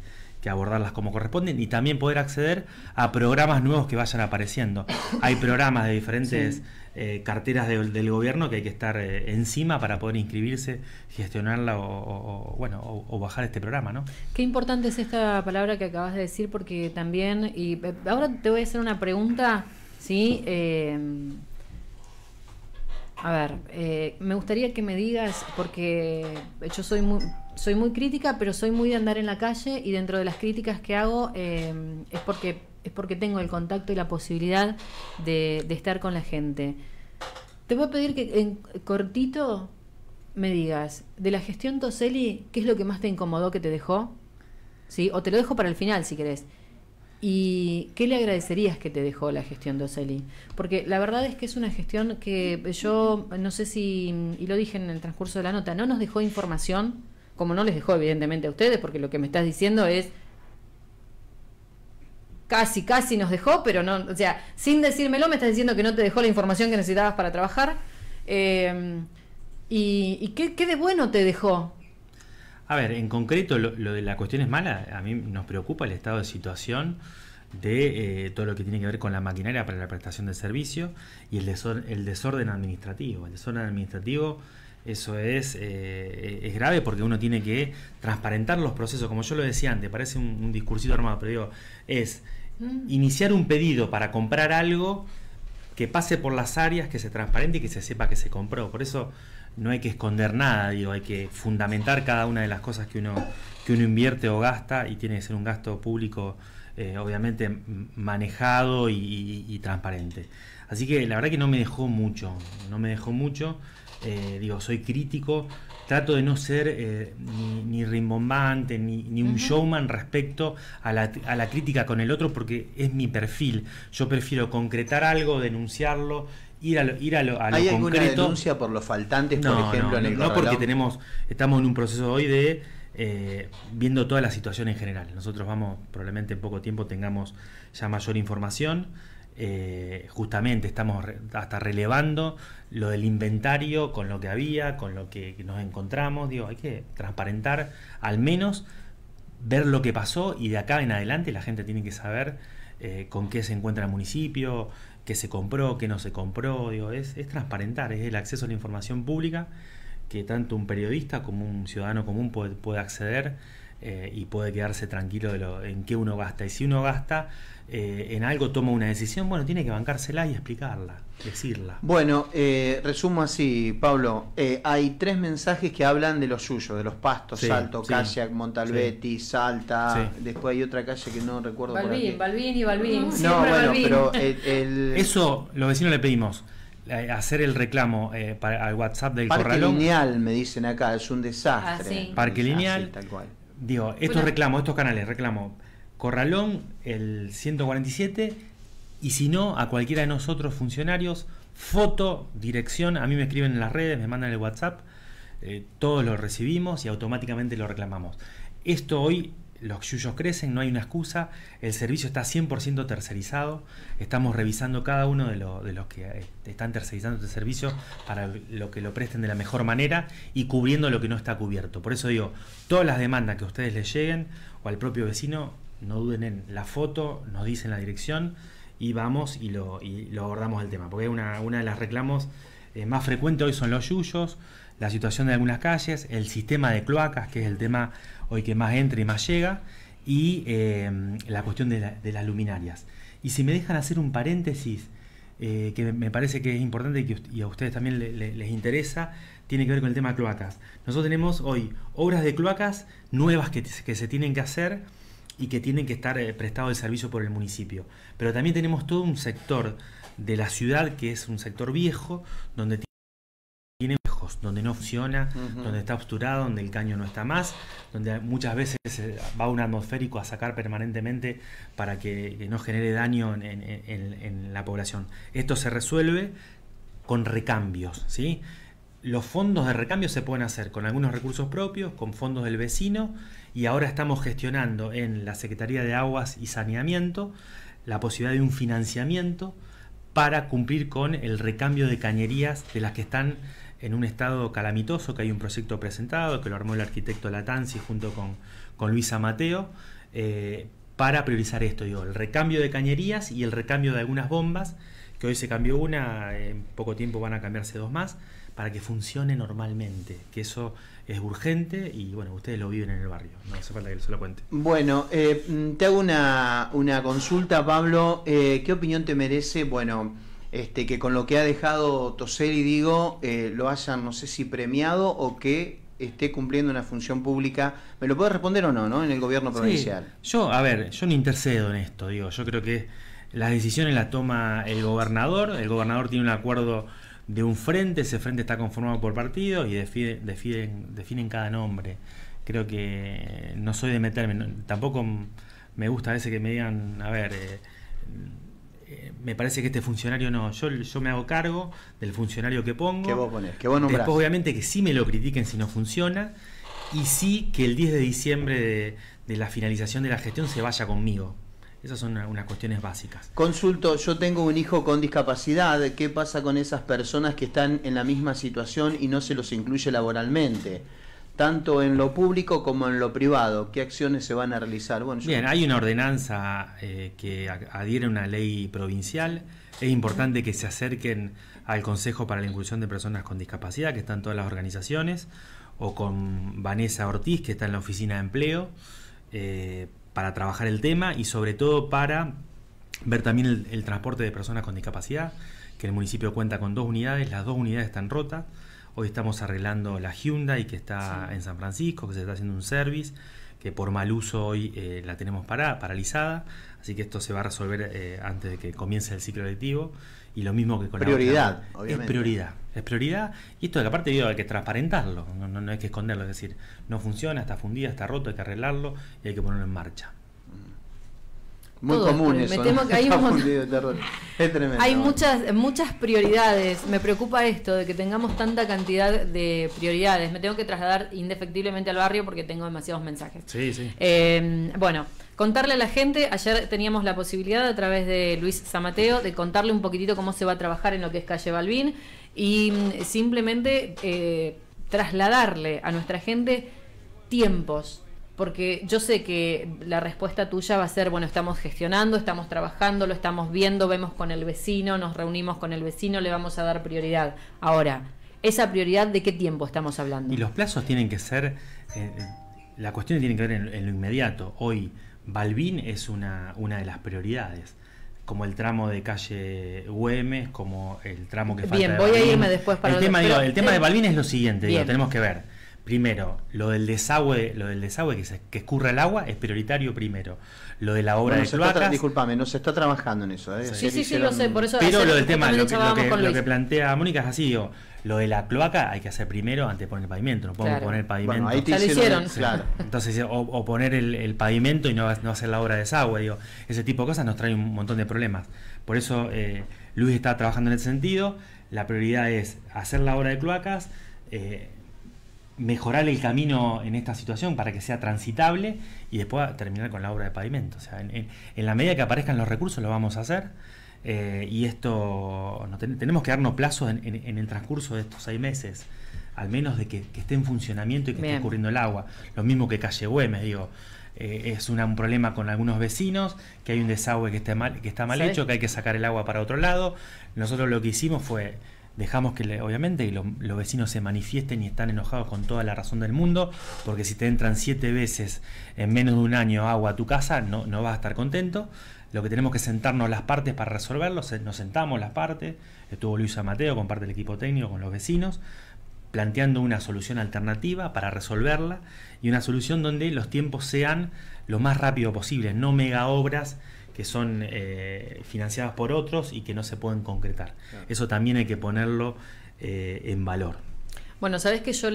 abordarlas como corresponden y también poder acceder a programas nuevos que vayan apareciendo. Hay programas de diferentes eh, carteras del gobierno que hay que estar eh, encima para poder inscribirse, gestionarla o, bueno, bajar este programa. ¿no? Qué importante es esta palabra que acabas de decir porque también, y eh, ahora te voy a hacer una pregunta, ¿sí? a ver, me gustaría que me digas, porque yo soy muy, soy muy crítica, pero soy muy de andar en la calle y dentro de las críticas que hago eh, es, porque, es porque tengo el contacto y la posibilidad de, estar con la gente. Te voy a pedir que en cortito me digas, de la gestión Toseli, ¿qué es lo que más te incomodó que te dejó? ¿Sí? O te lo dejo para el final si querés. ¿Y qué le agradecerías que te dejó la gestión Toseli? Porque la verdad es que es una gestión que yo no sé si, y lo dije en el transcurso de la nota, no nos dejó información como no les dejó evidentemente a ustedes, porque lo que me estás diciendo es casi, casi nos dejó, pero no, o sea, sin decírmelo me estás diciendo que no te dejó la información que necesitabas para trabajar. Em, ¿Y, qué, de bueno te dejó? A ver, en concreto, lo, de la cuestión es mala, a mí nos preocupa el estado de situación de eh, todo lo que tiene que ver con la maquinaria para la prestación de servicio y el, el desorden administrativo. El desorden administrativo eso es, eh, es grave porque uno tiene que transparentar los procesos. Como yo lo decía antes, parece un, discursito armado, pero digo, es mm. iniciar un pedido para comprar algo que pase por las áreas, que se transparente y que se sepa que se compró. Por eso no hay que esconder nada, digo, hay que fundamentar cada una de las cosas que uno, que uno invierte o gasta y tiene que ser un gasto público, eh, obviamente, manejado y transparente. Así que la verdad que no me dejó mucho, no me dejó mucho. Eh, digo, soy crítico, trato de no ser eh, ni, rimbombante, ni, un showman respecto a la, crítica con el otro, porque es mi perfil. Yo prefiero concretar algo, denunciarlo. Ir a lo, ir ¿Hay alguna denuncia por los faltantes, por ejemplo, en el No, porque tenemos, estamos en un proceso hoy de eh, viendo toda la situación en general. Nosotros vamos, probablemente en poco tiempo tengamos ya mayor información. Eh, justamente estamos hasta relevando lo del inventario con lo que había, con lo que nos encontramos, digo, hay que transparentar al menos ver lo que pasó y de acá en adelante la gente tiene que saber eh, con qué se encuentra el municipio, qué se compró, qué no se compró, es, es transparentar, es el acceso a la información pública que tanto un periodista como un ciudadano común puede, acceder eh, y puede quedarse tranquilo de lo, en qué uno gasta. Y si uno gasta, eh, en algo toma una decisión, bueno, tiene que bancársela y explicarla, decirla. Bueno, eh, resumo así, Pablo. Eh, hay tres mensajes que hablan de lo suyo, de los pastos, Salto, sí, Salta, después hay otra calle que no recuerdo. Balvin, Balvin y Balbín, pero Eso los vecinos le pedimos hacer el reclamo para, al WhatsApp del Parque Corralón. Parque Lineal, me dicen acá, es un ah, desastre. Parque Lineal. tal cual. Digo, estos reclamos, estos canales, reclamo. Corralón, el 147, y si no, a cualquiera de nosotros funcionarios, foto, dirección, a mí me escriben en las redes, me mandan el WhatsApp, eh, todos lo recibimos y automáticamente lo reclamamos. Esto hoy los yuyos crecen, no hay una excusa, el servicio está 100% tercerizado, estamos revisando cada uno de, los que este, están tercerizando este servicio para lo que lo presten de la mejor manera y cubriendo lo que no está cubierto. Por eso digo, todas las demandas que ustedes les lleguen o al propio vecino, no duden en la foto, nos dicen la dirección y vamos y lo, abordamos el tema. Porque una, de las reclamos eh, más frecuentes hoy son los yuyos, la situación de algunas calles, el sistema de cloacas, que es el tema hoy que más entra y más llega, y eh, la cuestión de, las luminarias. Y si me dejan hacer un paréntesis, eh, que me parece que es importante y que a ustedes también les interesa, tiene que ver con el tema de cloacas. Nosotros tenemos hoy obras de cloacas nuevas que se tienen que hacer y que tienen que estar prestados eh, prestado el servicio por el municipio. Pero también tenemos todo un sector de la ciudad que es un sector viejo, donde tiene donde no funciona, donde está obsturado, donde el caño no está más, donde muchas veces eh, va un atmosférico a sacar permanentemente para que, no genere daño en, la población. Esto se resuelve con recambios, ¿sí? Los fondos de recambio se pueden hacer con algunos recursos propios, con fondos del vecino y ahora estamos gestionando en la Secretaría de Aguas y Saneamiento la posibilidad de un financiamiento para cumplir con el recambio de cañerías de las que están en un estado calamitoso, que hay un proyecto presentado, que lo armó el arquitecto Latanzi junto con, Luisa Mateo, eh, para priorizar esto, el recambio de cañerías y el recambio de algunas bombas, que hoy se cambió una, en poco tiempo van a cambiarse dos más, para que funcione normalmente, que eso es urgente y bueno, ustedes lo viven en el barrio, no hace falta que se lo cuente. Bueno, eh, mm, te hago una, consulta, Pablo, eh, ¿qué opinión te merece? Bueno, este, que con lo que ha dejado Toser y digo, eh, lo hayan, no sé si premiado o que esté cumpliendo una función pública. ¿Me lo puedes responder o no, no? En el gobierno provincial. Yo, a ver, yo no intercedo en esto, digo, yo creo que las decisiones las toma el gobernador, el gobernador tiene un acuerdo de un frente, ese frente está conformado por partido y definen, cada nombre. Creo que no soy de meterme, tampoco me gusta a veces que me digan, a ver, eh, eh, me parece que este funcionario no, yo, me hago cargo del funcionario que pongo. ¿Qué vos ponés, ¿Qué vos Después obviamente que sí me lo critiquen si no funciona y sí que el 10 de diciembre de la finalización de la gestión se vaya conmigo esas son unas cuestiones básicas. Consulto, yo tengo un hijo con discapacidad, ¿qué pasa con esas personas que están en la misma situación y no se los incluye laboralmente? tanto en lo público como en lo privado. ¿Qué acciones se van a realizar? Bueno, Bien, hay una ordenanza eh, que adhiere a una ley provincial. Es importante que se acerquen al Consejo para la Inclusión de Personas con Discapacidad, que están todas las organizaciones, o con Vanessa Ortiz, que está en la Oficina de Empleo. Eh, para trabajar el tema y sobre todo para ver también el, transporte de personas con discapacidad, que el municipio cuenta con dos unidades, las dos unidades están rotas, hoy estamos arreglando la Hyundai que está en San Francisco, que se está haciendo un service que por mal uso hoy eh, la tenemos paralizada, así que esto se va a resolver eh, antes de que comience el ciclo electivo y lo mismo que con la prioridad Es prioridad, es prioridad y esto de la parte digo, hay que transparentarlo, no, hay que esconderlo, es decir, no funciona, está fundida, está roto, hay que arreglarlo y hay que ponerlo en marcha. Muy comunes. Me temo que hay, es tremendo, hay muchas, muchas prioridades. Me preocupa esto de que tengamos tanta cantidad de prioridades. Me tengo que trasladar indefectiblemente al barrio porque tengo demasiados mensajes. Sí, sí. Eh, bueno, contarle a la gente, ayer teníamos la posibilidad a través de Luis Zamateo de contarle un poquitito cómo se va a trabajar en lo que es calle Balbín y mm, simplemente eh, trasladarle a nuestra gente tiempos porque yo sé que la respuesta tuya va a ser, bueno, estamos gestionando, estamos trabajando, lo estamos viendo, vemos con el vecino, nos reunimos con el vecino, le vamos a dar prioridad. Ahora, esa prioridad de qué tiempo estamos hablando. Y los plazos tienen que ser, eh, eh, la cuestión tiene que ver en, lo inmediato. Hoy, Balbín es una, una de las prioridades como el tramo de calle Güemes, como el tramo que falta. Bien, voy a irme después para el tema, el tema de Balvin es lo siguiente, digo, tenemos que ver primero, lo del desagüe, lo del desagüe que, escurra el agua es prioritario primero. Lo de la obra de cloacas... Disculpame, no se está trabajando en eso. ¿eh? Sí, sí, sí, lo sé, por eso... Pero lo del tema, lo que, plantea Mónica es así, lo de la cloaca hay que hacer primero antes de poner el pavimento, no podemos poner pavimento... Bueno, ahí te hicieron, Entonces, o, poner el, pavimento y no, hacer la obra de desagüe, digo, ese tipo de cosas nos trae un montón de problemas. Por eso eh, Luis está trabajando en ese sentido, la prioridad es hacer la obra de cloacas... Eh, mejorar el camino en esta situación para que sea transitable y después terminar con la obra de pavimento. O sea, en, la medida que aparezcan los recursos lo vamos a hacer eh, y esto tenemos que darnos plazos en, el transcurso de estos seis meses, al menos de que, esté en funcionamiento y que esté ocurriendo el agua. Lo mismo que Calle Güemes, digo. Eh, es un problema con algunos vecinos, que hay un desagüe que está mal, que está mal hecho, que hay que sacar el agua para otro lado. Nosotros lo que hicimos fue dejamos que obviamente los vecinos se manifiesten y están enojados con toda la razón del mundo, porque si te entran siete veces en menos de un año agua a tu casa, no, vas a estar contento. Lo que tenemos que sentarnos las partes para resolverlo, nos sentamos las partes, estuvo Luisa Mateo con parte del equipo técnico, con los vecinos, planteando una solución alternativa para resolverla y una solución donde los tiempos sean lo más rápido posible, no mega obras que son eh, financiadas por otros y que no se pueden concretar. Eso también hay que ponerlo eh, en valor. Bueno, sabes que yo mm,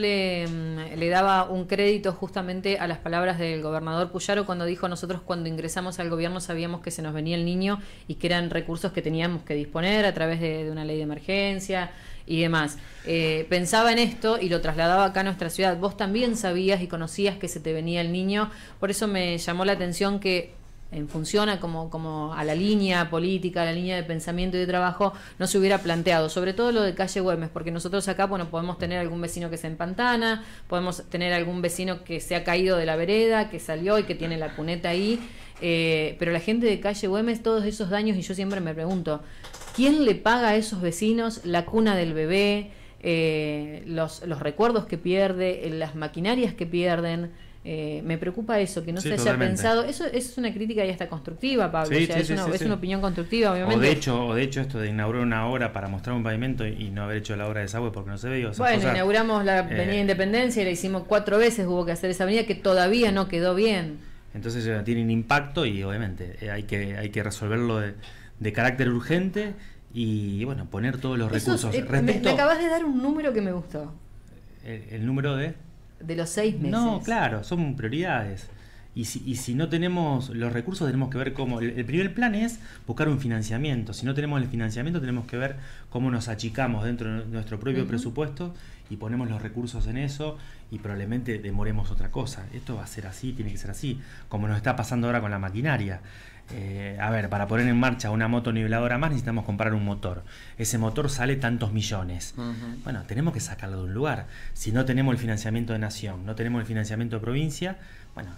le, daba un crédito justamente a las palabras del gobernador Puyaro cuando dijo nosotros cuando ingresamos al gobierno sabíamos que se nos venía el niño y que eran recursos que teníamos que disponer a través de, una ley de emergencia y demás. Eh, pensaba en esto y lo trasladaba acá a nuestra ciudad. Vos también sabías y conocías que se te venía el niño, por eso me llamó la atención que en funciona como, como a la línea política, a la línea de pensamiento y de trabajo, no se hubiera planteado, sobre todo lo de calle Güemes, porque nosotros acá, bueno, podemos tener algún vecino que se empantana, podemos tener algún vecino que se ha caído de la vereda, que salió y que tiene la cuneta ahí, eh, pero la gente de calle Güemes, todos esos daños, y yo siempre me pregunto, ¿quién le paga a esos vecinos la cuna del bebé? Eh, los, los recuerdos que pierde, las maquinarias que pierden, eh, me preocupa eso, que no se haya pensado. Eso, es una crítica y hasta constructiva, Pablo. es, una, opinión constructiva, obviamente. O de, hecho, o de hecho, esto de inaugurar una obra para mostrar un pavimento y no haber hecho la obra de desagüe porque no se veía. bueno, inauguramos la eh, Avenida Independencia y la hicimos cuatro veces, hubo que hacer esa avenida que todavía no quedó bien. Entonces tiene un impacto y obviamente eh, hay, que, hay que resolverlo de, carácter urgente y bueno, poner todos los recursos. Respecto, me, acabas de dar un número que me gustó. el número de? de los seis meses. No, claro, son prioridades. Y si, y si, no tenemos los recursos, tenemos que ver cómo. El, primer plan es buscar un financiamiento. Si no tenemos el financiamiento, tenemos que ver cómo nos achicamos dentro de nuestro propio presupuesto y ponemos los recursos en eso y probablemente demoremos otra cosa. Esto va a ser así, tiene que ser así, como nos está pasando ahora con la maquinaria. Eh, a ver, para poner en marcha una moto niveladora más necesitamos comprar un motor. Ese motor sale tantos millones. Bueno, tenemos que sacarlo de un lugar. Si no tenemos el financiamiento de nación, no tenemos el financiamiento de provincia, bueno,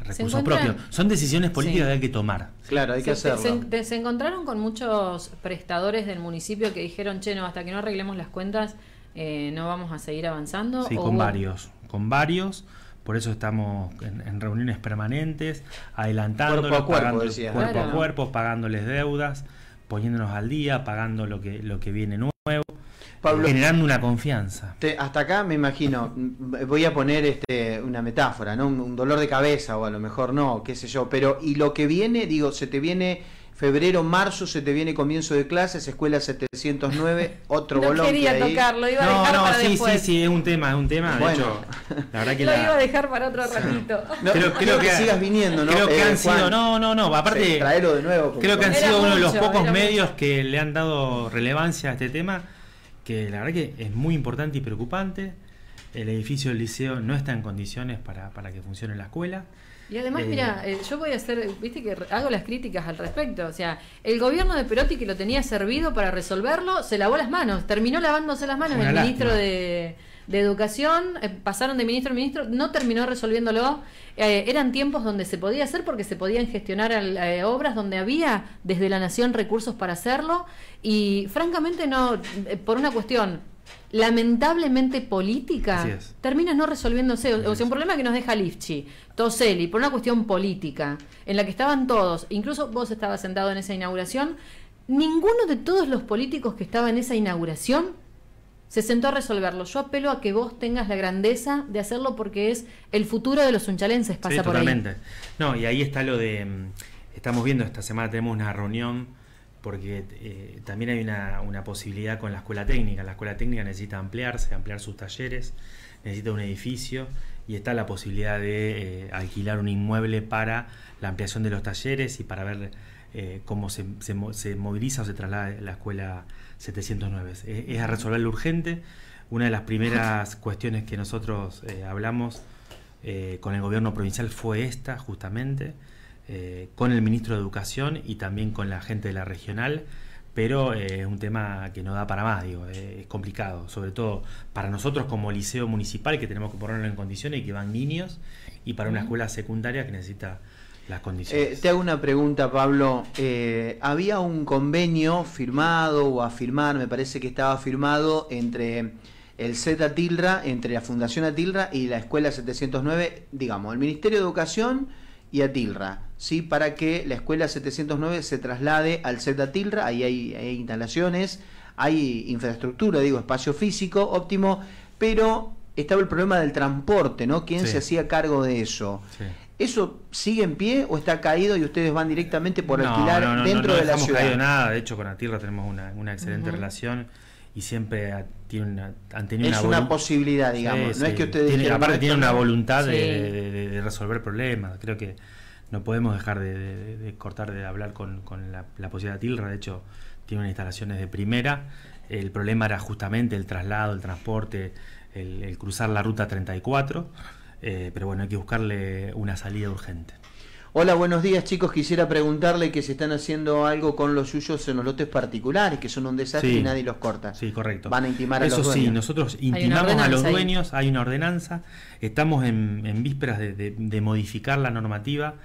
recursos propios. Son decisiones políticas que hay que tomar. Claro, hay que se, hacerlo. Se, encontraron con muchos prestadores del municipio que dijeron, che, no, hasta que no arreglemos las cuentas, eh, no vamos a seguir avanzando. Sí, con varios, con varios por eso estamos en, reuniones permanentes, adelantándolos, cuerpo a cuerpo, pagándoles deudas, poniéndonos al día, pagando lo que, lo que viene nuevo. generando una confianza. hasta acá me imagino, voy a poner este, una metáfora, ¿no? un, dolor de cabeza o a lo mejor no, qué sé yo, pero y lo que viene, digo, se te viene Febrero, marzo se te viene comienzo de clases, escuela 709, otro no Quería ahí... tocarlo, iba a no, no, sí, sí, sí, es un tema, es un tema. Bueno. De hecho, la verdad que lo iba a dejar para otro ratito. No, creo, que, sigas viniendo, ¿no? Creo que eh, han sido, no, no, no, aparte. de nuevo. Creo que han sido uno de los pocos medios que le han dado relevancia a este tema, que la verdad que es muy importante y preocupante. El edificio del liceo no está en condiciones para, para que funcione la escuela. Y además, eh, mira, eh, yo voy a hacer, viste que hago las críticas al respecto. O sea, el gobierno de Perotti que lo tenía servido para resolverlo, se lavó las manos, terminó lavándose las manos el ministro de, Educación, eh, pasaron de ministro a ministro, no terminó resolviéndolo. eran tiempos donde se podía hacer porque se podían gestionar obras donde había desde la nación recursos para hacerlo. Y francamente, no, por una cuestión lamentablemente política, termina no resolviéndose. O, sea, un problema que nos deja Lifchi, Toselli, por una cuestión política, en la que estaban todos, incluso vos estabas sentado en esa inauguración, ninguno de todos los políticos que estaba en esa inauguración se sentó a resolverlo. Yo apelo a que vos tengas la grandeza de hacerlo porque es el futuro de los unchalenses, pasa sí, totalmente. No, y ahí está lo de, mm, estamos viendo esta semana, tenemos una reunión porque eh, también hay una, posibilidad con la escuela técnica. La escuela técnica necesita ampliarse, ampliar sus talleres, necesita un edificio y está la posibilidad de eh, alquilar un inmueble para la ampliación de los talleres y para ver eh, cómo se, moviliza o se traslada la escuela 709. Es, es, a resolver lo urgente. Una de las primeras cuestiones que nosotros hablamos con el gobierno provincial fue esta, justamente. Eh, con el ministro de Educación y también con la gente de la regional, pero eh, es un tema que no da para más, digo, eh, es complicado, sobre todo para nosotros como liceo municipal que tenemos que ponerlo en condiciones y que van niños, y para una escuela secundaria que necesita las condiciones. te hago una pregunta, Pablo. había un convenio firmado o a firmar, me parece que estaba firmado entre el Z Atilra, entre la Fundación Atilra y la Escuela 709, digamos, el Ministerio de Educación y Atilra. ¿sí? para que la escuela 709 se traslade al e de Atilra ahí hay, instalaciones, hay infraestructura, digo, espacio físico óptimo, pero estaba el problema del transporte, ¿no? ¿Quién se hacía cargo de eso? ¿Eso sigue en pie o está caído y ustedes van directamente por alquilar dentro de la ciudad? No, caído nada, de hecho con Atilra tenemos una, excelente relación y siempre tiene una, han tenido es una, posibilidad digamos no es que ustedes tiene, aparte tiene una voluntad de, resolver problemas creo que no podemos dejar de, cortar de hablar con, la, posibilidad de Tilra, de hecho tiene unas instalaciones de primera, el problema era justamente el traslado, el transporte, el, cruzar la ruta 34, eh, pero bueno, hay que buscarle una salida urgente. Hola, buenos días chicos. Quisiera preguntarle que se están haciendo algo con los suyos en los lotes particulares, que son un desastre y nadie los corta. Sí, correcto. Van a intimar a los dueños. Eso sí, nosotros intimamos a los dueños, hay una ordenanza, estamos en, vísperas de modificar la normativa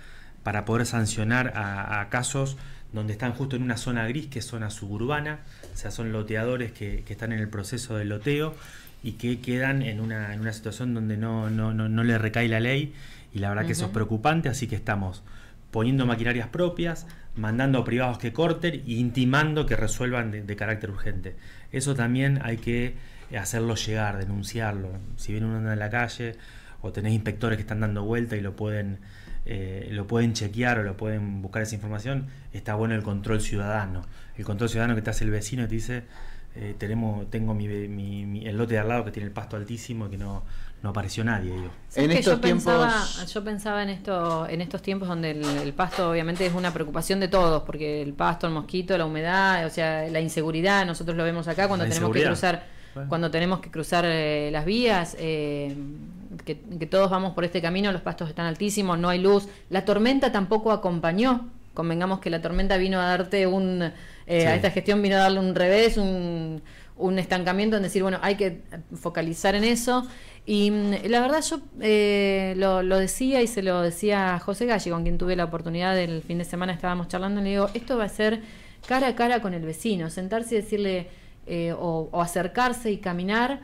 para poder sancionar a, casos donde están justo en una zona gris, que es zona suburbana, o sea, son loteadores que, están en el proceso del loteo y que quedan en una, en una situación donde no, no, no, le recae la ley y la verdad que eso es preocupante, así que estamos poniendo maquinarias propias, mandando a privados que corten e intimando que resuelvan de, carácter urgente. Eso también hay que hacerlo llegar, denunciarlo. Si viene uno en la calle o tenés inspectores que están dando vuelta y lo pueden eh, lo pueden chequear o lo pueden buscar esa información, está bueno el control ciudadano. El control ciudadano que te hace el vecino y te dice, eh, tenemos, tengo mi, el lote de al lado que tiene el pasto altísimo y que no, apareció nadie. En estos yo Pensaba, yo pensaba en, esto, en estos tiempos donde el, pasto obviamente es una preocupación de todos, porque el pasto, el mosquito, la humedad, o sea, la inseguridad, nosotros lo vemos acá cuando tenemos que cruzar... Cuando tenemos que cruzar eh, las vías, que, todos vamos por este camino, los pastos están altísimos, no hay luz, la tormenta tampoco acompañó convengamos que la tormenta vino a darte un, eh, a esta gestión vino a darle un revés, un, estancamiento en decir, bueno, hay que focalizar en eso. Y mm, la verdad yo eh, lo, decía y se lo decía a José Galli, con quien tuve la oportunidad el fin de semana, estábamos charlando, le digo, esto va a ser cara a cara con el vecino, sentarse y decirle, eh, o acercarse y caminar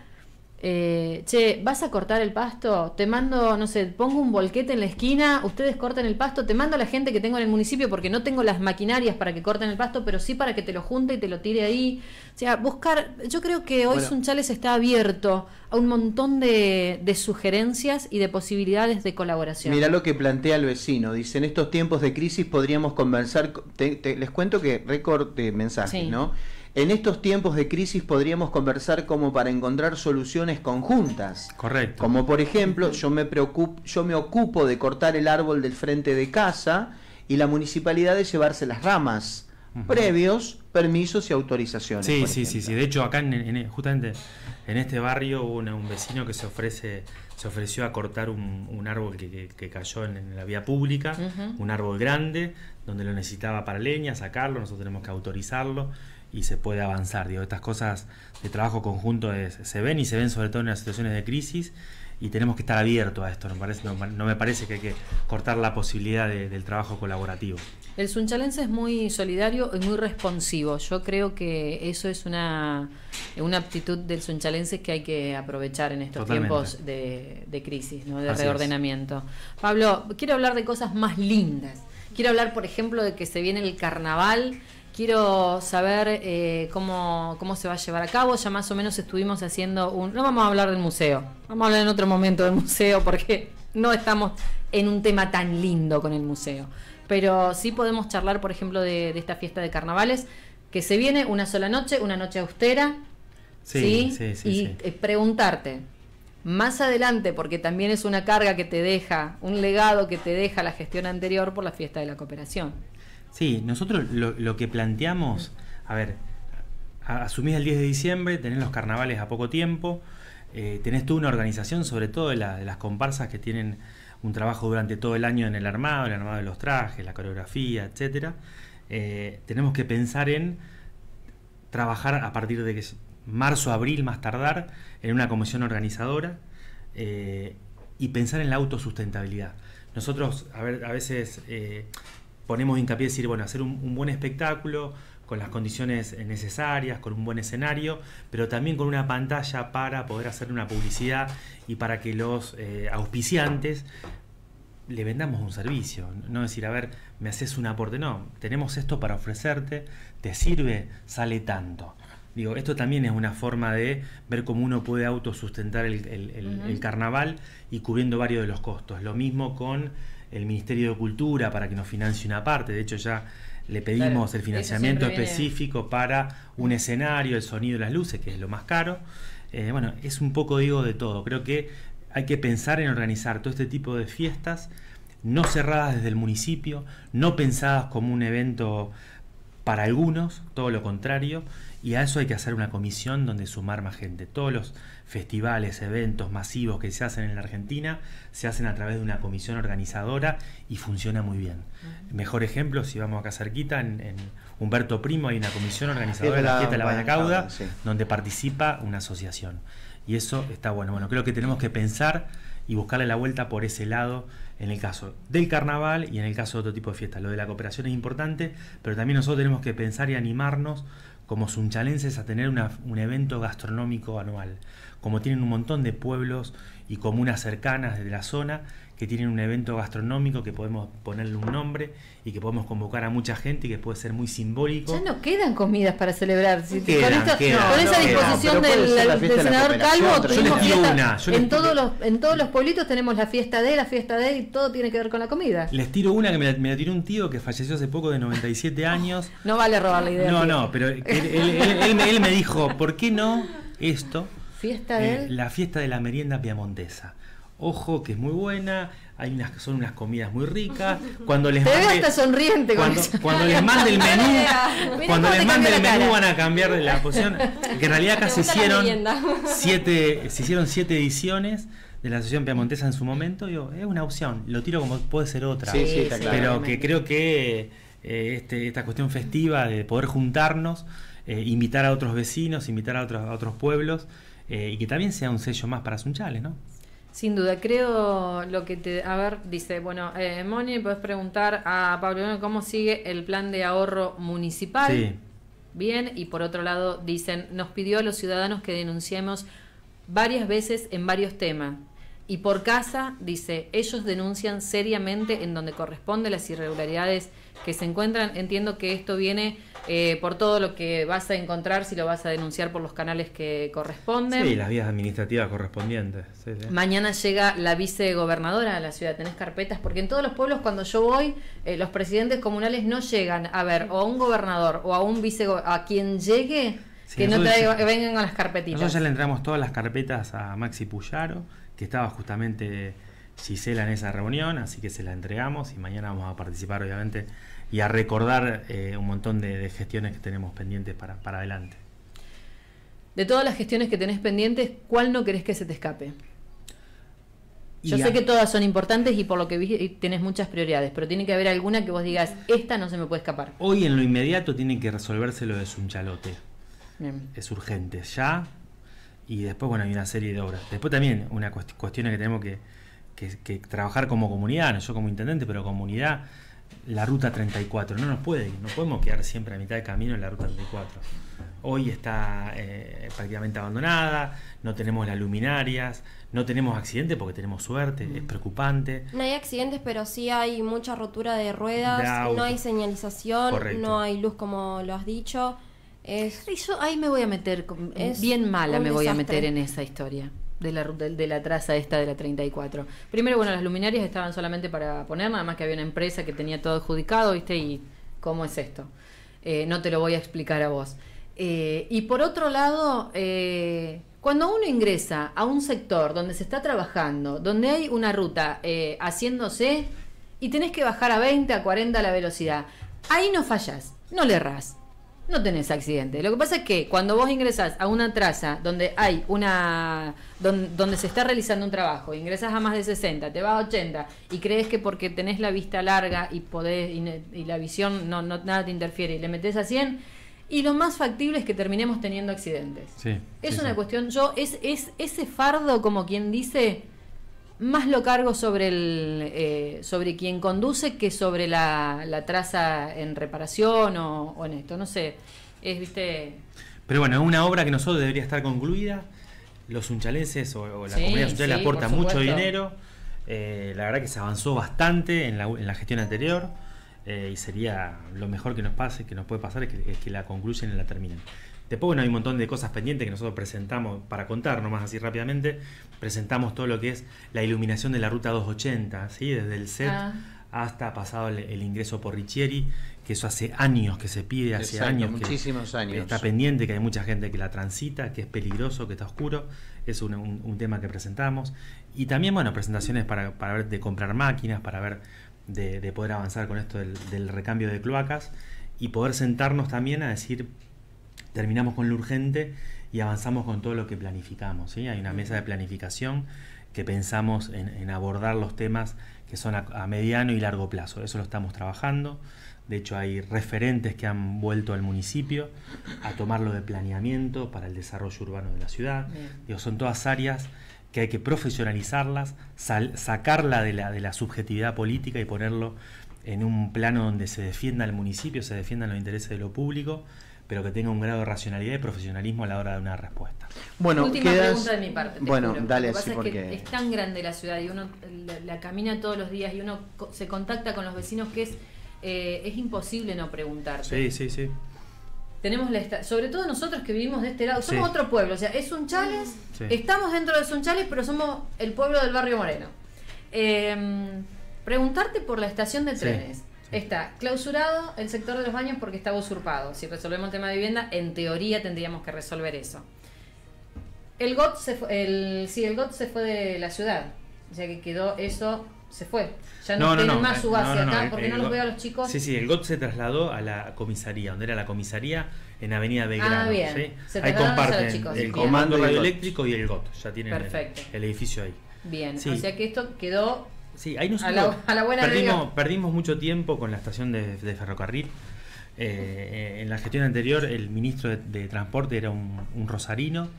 eh, che, ¿vas a cortar el pasto? Te mando, no sé, pongo un bolquete en la esquina, ustedes cortan el pasto, te mando a la gente que tengo en el municipio porque no tengo las maquinarias para que corten el pasto, pero sí para que te lo junte y te lo tire ahí. O sea, buscar, yo creo que hoy Sunchales está abierto a un montón de, sugerencias y de posibilidades de colaboración. Mirá lo que plantea el vecino, dice, en estos tiempos de crisis podríamos conversar, les cuento que récord de mensajes, ¿no? En estos tiempos de crisis podríamos conversar como para encontrar soluciones conjuntas. Correcto. Como por ejemplo, yo me, preocupo, yo me ocupo de cortar el árbol del frente de casa y la municipalidad de llevarse las ramas. Previos permisos y autorizaciones. Sí, sí, sí, sí. De hecho, acá en, justamente en este barrio hubo un, vecino que se ofrece se ofreció a cortar un, árbol que, cayó en, la vía pública, un árbol grande, donde lo necesitaba para leña, sacarlo, nosotros tenemos que autorizarlo y se puede avanzar. Digo, estas cosas de trabajo conjunto se ven y se ven sobre todo en las situaciones de crisis y tenemos que estar abiertos a esto. No, parece, no, me parece que hay que cortar la posibilidad del trabajo colaborativo. El Sunchalense es muy solidario y muy responsivo. Yo creo que eso es una, una aptitud del Sunchalense que hay que aprovechar en estos tiempos de, crisis, de reordenamiento. Pablo, quiero hablar de cosas más lindas. Quiero hablar, por ejemplo, de que se viene el carnaval Quiero saber eh, cómo, se va a llevar a cabo. Ya más o menos estuvimos haciendo un... No vamos a hablar del museo. Vamos a hablar en otro momento del museo porque no estamos en un tema tan lindo con el museo. Pero sí podemos charlar, por ejemplo, de, esta fiesta de carnavales que se viene una sola noche, una noche austera. Sí, ¿sí? sí, y eh, preguntarte, más adelante, porque también es una carga que te deja, un legado que te deja la gestión anterior por la fiesta de la cooperación. Sí, nosotros lo, que planteamos, a ver, asumís el 10 de diciembre, tenés los carnavales a poco tiempo, eh, tenés tú una organización, sobre todo de, las comparsas que tienen un trabajo durante todo el año en el armado, el armado de los trajes, la coreografía, etcétera. Eh, tenemos que pensar en trabajar a partir de que marzo, abril más tardar, en una comisión organizadora eh, y pensar en la autosustentabilidad. Nosotros a, ver, a veces ponemos hincapié en decir, bueno, hacer un, buen espectáculo con las condiciones eh, necesarias, con un buen escenario, pero también con una pantalla para poder hacer una publicidad y para que los eh, auspiciantes le vendamos un servicio. No decir, a ver, me haces un aporte. No, tenemos esto para ofrecerte, te sirve, sale tanto. Digo, esto también es una forma de ver cómo uno puede autosustentar el carnaval y cubriendo varios de los costos. Lo mismo con el Ministerio de Cultura para que nos financie una parte. De hecho, ya le pedimos el financiamiento específico para un escenario, el sonido y las luces, que es lo más caro. Eh, bueno, es un poco, digo, de todo. Creo que hay que pensar en organizar todo este tipo de fiestas, no cerradas desde el municipio, no pensadas como un evento para algunos, todo lo contrario, y a eso hay que hacer una comisión donde sumar más gente. Todos los festivales, eventos masivos que se hacen en la Argentina se hacen a través de una comisión organizadora y funciona muy bien. Mejor ejemplo, si vamos acá cerquita, en, en Humberto Primo hay una comisión organizadora de la Fiesta de la Valle Cauda, donde participa una asociación. Y eso está bueno. Bueno, creo que tenemos que pensar y buscarle la vuelta por ese lado en el caso del carnaval y en el caso de otro tipo de fiestas. Lo de la cooperación es importante, pero también nosotros tenemos que pensar y animarnos como sunchalenses a tener un evento gastronómico anual, como tienen un montón de pueblos y comunas cercanas de la zona que tienen un evento gastronómico que podemos ponerle un nombre y que podemos convocar a mucha gente y que puede ser muy simbólico. Ya no quedan comidas para celebrar. con, esa disposición del, senador Calvo, tenemos en, todos los, en todos los pueblitos tenemos la fiesta de, la fiesta de y todo tiene que ver con la comida. Les tiro una que me la, tiró un tío que falleció hace poco de 97 años. no vale robar la idea. No, no, pero él, me, dijo, ¿por qué no esto? Fiesta eh, de... la fiesta de la merienda piamontesa ojo, que es muy buena, hay unas que son unas comidas muy ricas. Cuando les sonriente cuando, les mande el menú, cuando les mande el menú van a cambiar de la posición. Que en realidad acá se hicieron siete, se hicieron siete ediciones de la Asociación Piamontesa en su momento, Yo es una opción, lo tiro como puede ser otra. Sí, Pero que creo que eh, este, esta cuestión festiva de poder juntarnos, eh, invitar a otros vecinos, invitar a otros, otros pueblos, eh, y que también sea un sello más para Sunchales, ¿no? Sin duda, creo lo que te. A ver, dice, bueno, eh, Moni, puedes preguntar a Pablo cómo sigue el plan de ahorro municipal. Sí. Bien, y por otro lado, dicen, nos pidió a los ciudadanos que denunciemos varias veces en varios temas. Y por casa, dice, ellos denuncian seriamente en donde corresponde las irregularidades que se encuentran. Entiendo que esto viene eh, por todo lo que vas a encontrar si lo vas a denunciar por los canales que corresponden. Sí, las vías administrativas correspondientes. Mañana llega la vicegobernadora a la ciudad. Tenés carpetas, porque en todos los pueblos cuando yo voy, eh, los presidentes comunales no llegan a ver o a un gobernador o a un vicegobernador, a quien llegue. que no te vengan con las carpetitas. Nosotros ya le entramos todas las carpetas a Maxi Puyaro, que estaba justamente Cicela en esa reunión, así que se la entregamos y mañana vamos a participar obviamente y a recordar eh, un montón de, gestiones que tenemos pendientes para, para adelante. De todas las gestiones que tenés pendientes, ¿cuál no querés que se te escape? Yo sé que todas son importantes y por lo que vi tenés muchas prioridades, pero tiene que haber alguna que vos digas, esta no se me puede escapar. Hoy en lo inmediato tiene que resolverse lo de Sunchalote. Es urgente, ya. Y después, bueno, hay una serie de obras. Después también, una cuestión que tenemos que, que, trabajar como comunidad, no yo como intendente, pero comunidad, la ruta 34. No nos puede, no podemos quedar siempre a mitad de camino en la ruta 34. Hoy está eh, prácticamente abandonada, no tenemos las luminarias, no tenemos accidentes porque tenemos suerte, es preocupante. No hay accidentes, pero sí hay mucha rotura de ruedas, no hay señalización, no hay luz como lo has dicho. Es, ahí me voy a meter, bien mala me voy a meter en esa historia de la, de la traza esta de la 34. Primero, bueno, las luminarias estaban solamente para poner, nada más que había una empresa que tenía todo adjudicado, ¿viste? Y cómo es esto. Eh, no te lo voy a explicar a vos. Eh, y por otro lado, eh, cuando uno ingresa a un sector donde se está trabajando, donde hay una ruta haciéndose y tenés que bajar a 20, a 40 la velocidad, ahí no fallas, no le erras no tenés accidentes. Lo que pasa es que cuando vos ingresás a una traza donde hay una donde, se está realizando un trabajo, ingresas a más de 60, te vas a 80 y crees que porque tenés la vista larga y podés y, la visión no, nada te interfiere y le metes a 100 y lo más factible es que terminemos teniendo accidentes. Sí, es una cuestión, yo es es ese fardo como quien dice más lo cargo sobre, el, eh, sobre quien conduce que sobre la, traza en reparación o, en esto. No sé, es, viste... Pero bueno, es una obra que nosotros debería estar concluida. Los unchaleses o, la comunidad le aporta mucho dinero. Eh, la verdad que se avanzó bastante en la, gestión anterior. Eh, y sería lo mejor que nos pase, que nos puede pasar, es que, la concluyan y la terminen. Después, bueno, hay un montón de cosas pendientes que nosotros presentamos para contar, nomás así rápidamente, presentamos todo lo que es la iluminación de la ruta 280, ¿sí? desde el set ah. hasta pasado el, ingreso por Richieri, que eso hace años que se pide, hace años. Muchísimos que años. Está pendiente, que hay mucha gente que la transita, que es peligroso, que está oscuro. Es un, tema que presentamos. Y también, bueno, presentaciones para, ver de comprar máquinas, para ver de, poder avanzar con esto del recambio de cloacas y poder sentarnos también a decir, terminamos con lo urgente y avanzamos con todo lo que planificamos. Hay una mesa de planificación que pensamos en, abordar los temas que son a, mediano y largo plazo. Eso lo estamos trabajando. De hecho, hay referentes que han vuelto al municipio a tomarlo de planeamiento para el desarrollo urbano de la ciudad. Digo, son todas áreas que hay que profesionalizarlas, sacarla de la, de la subjetividad política y ponerlo en un plano donde se defienda el municipio, se defiendan los intereses de lo público pero que tenga un grado de racionalidad y profesionalismo a la hora de una respuesta. Bueno, última pregunta de mi parte. bueno, dale, porque es, tan grande la ciudad y uno la, camina todos los días y uno se contacta con los vecinos que es eh, es imposible no preguntar Sí, sí, sí. Tenemos la sobre todo nosotros que vivimos de este lado, somos otro pueblo, o sea, es un estamos dentro de Sunchales, pero somos el pueblo del barrio Moreno. Eh, preguntarte por la estación de trenes. Está clausurado el sector de los baños porque estaba usurpado. Si resolvemos el tema de vivienda, en teoría tendríamos que resolver eso. El GOT se fue, el, el GOT se fue de la ciudad, ya que quedó eso, se fue. Ya no, tiene más eh, su base acá eh, porque eh, no los veo a los chicos. Sí, sí, el GOT se trasladó a la comisaría, donde era la comisaría en Avenida Belgrano. Ah, Se ahí comparten el comando radioeléctrico y el GOT, ya tienen el, edificio ahí. Bien, o sea que esto quedó Sí, ahí nos perdimos, mucho tiempo con la estación de, ferrocarril. Eh, eh, en la gestión anterior el ministro de, Transporte era un, rosarino,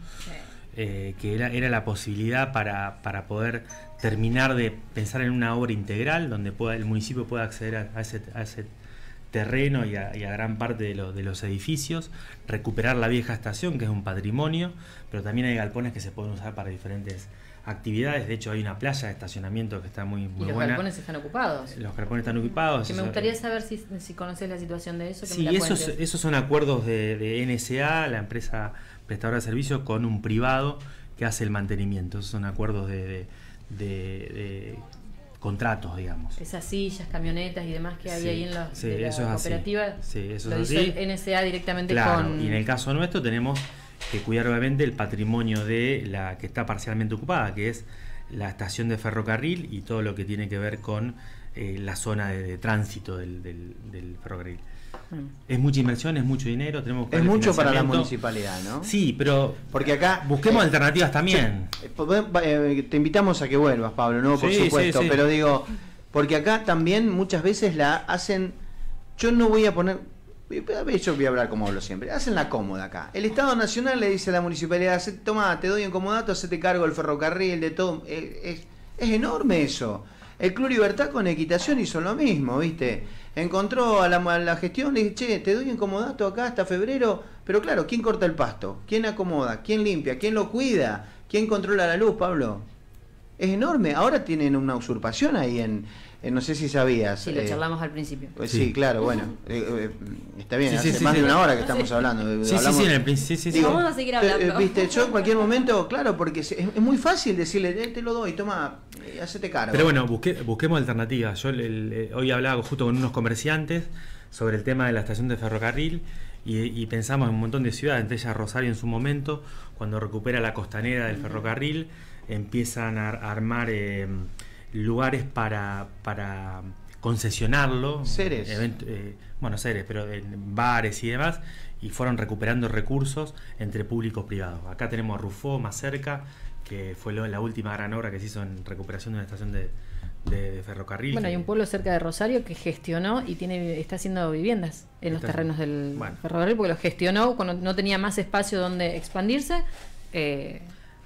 eh, que era, la posibilidad para, poder terminar de pensar en una obra integral donde pueda, el municipio pueda acceder a, ese, ese, terreno y a, gran parte de, los edificios, recuperar la vieja estación, que es un patrimonio, pero también hay galpones que se pueden usar para diferentes actividades. De hecho, hay una playa de estacionamiento que está muy, muy los carpones están ocupados. Los carpones están ocupados. Que me gustaría saber si, si conoces la situación de eso. sí, esos, son acuerdos de, NSA, la empresa prestadora de servicios, con un privado que hace el mantenimiento. Esos son acuerdos de, de, contratos, digamos. Esas sillas, camionetas y demás que había ahí en, las sí, eso lo NSA directamente claro, Y en el caso nuestro tenemos que cuidar obviamente el patrimonio de la que está parcialmente ocupada, que es la estación de ferrocarril y todo lo que tiene que ver con eh, la zona de, tránsito del, ferrocarril. Mm. Es mucha inversión, es mucho dinero, tenemos que Es mucho para la municipalidad, ¿no? Sí, pero porque acá busquemos eh, alternativas también. Eh, pues, te invitamos a que vuelvas, Pablo, no, por supuesto, pero digo, porque acá también muchas veces la hacen yo no voy a poner yo voy a hablar como hablo siempre. Hacen la cómoda acá. El Estado Nacional le dice a la municipalidad, toma, te doy un comodato, hacete cargo del ferrocarril, de todo. Eh, es, enorme eso. El Club Libertad con Equitación hizo lo mismo, ¿viste? Encontró a la, gestión, le dije, che, te doy un acá hasta febrero, pero claro, ¿quién corta el pasto? ¿Quién acomoda? ¿Quién limpia? ¿Quién lo cuida? ¿Quién controla la luz, Pablo? Es enorme. Ahora tienen una usurpación ahí en, eh, no sé si sabías. Sí, lo eh, charlamos al principio. Eh, sí. claro, bueno. está bien, sí, hace más de una hora que estamos hablando. Sí, sí, sí, en el principio. vamos a seguir hablando. Viste, yo en cualquier momento, claro, porque es, muy fácil decirle, te lo doy, toma, hacete cargo. Pero bueno, busquemos alternativas. Yo hoy hablaba justo con unos comerciantes sobre el tema de la estación de ferrocarril. Y, pensamos en un montón de ciudades, entre ellas Rosario en su momento, cuando recupera la costanera del ferrocarril, empiezan a, a armar em, lugares para, para concesionarlo. seres, eh, bueno, seres pero en bares y demás, y fueron recuperando recursos entre públicos privados. Acá tenemos a Rufó más cerca, que fue la última gran obra que se hizo en recuperación de una estación de, de, ferrocarril. Bueno, hay un pueblo cerca de Rosario que gestionó y tiene está haciendo viviendas en los terrenos del ferrocarril porque lo gestionó cuando no tenía más espacio donde expandirse. Eh,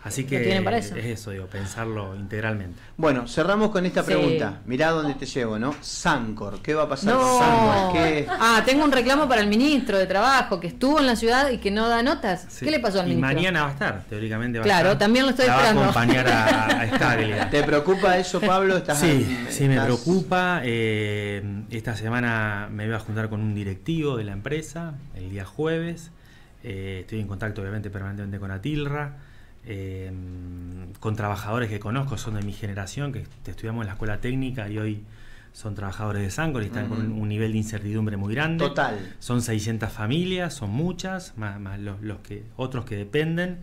Así que es eso, digo, pensarlo integralmente. Bueno, cerramos con esta pregunta. Mirá dónde te llevo, ¿no? Sancor, ¿qué va a pasar? Sancor, Ah, tengo un reclamo para el ministro de Trabajo que estuvo en la ciudad y que no da notas. ¿Qué le pasó al ministro? mañana va a estar, teóricamente va a estar. Claro, también lo estoy esperando. Va a acompañar a, a ¿Te preocupa eso, Pablo? sí, sí, me preocupa. Eh, esta semana me voy a juntar con un directivo de la empresa el día jueves. Eh, estoy en contacto, obviamente, permanentemente con Atilra. Em, con trabajadores que conozco, son de mi generación, que estudiamos en la escuela técnica y hoy son trabajadores de Sancor y están con un nivel de incertidumbre muy grande. Total. Son 600 familias, son muchas, más, los, que, otros que dependen.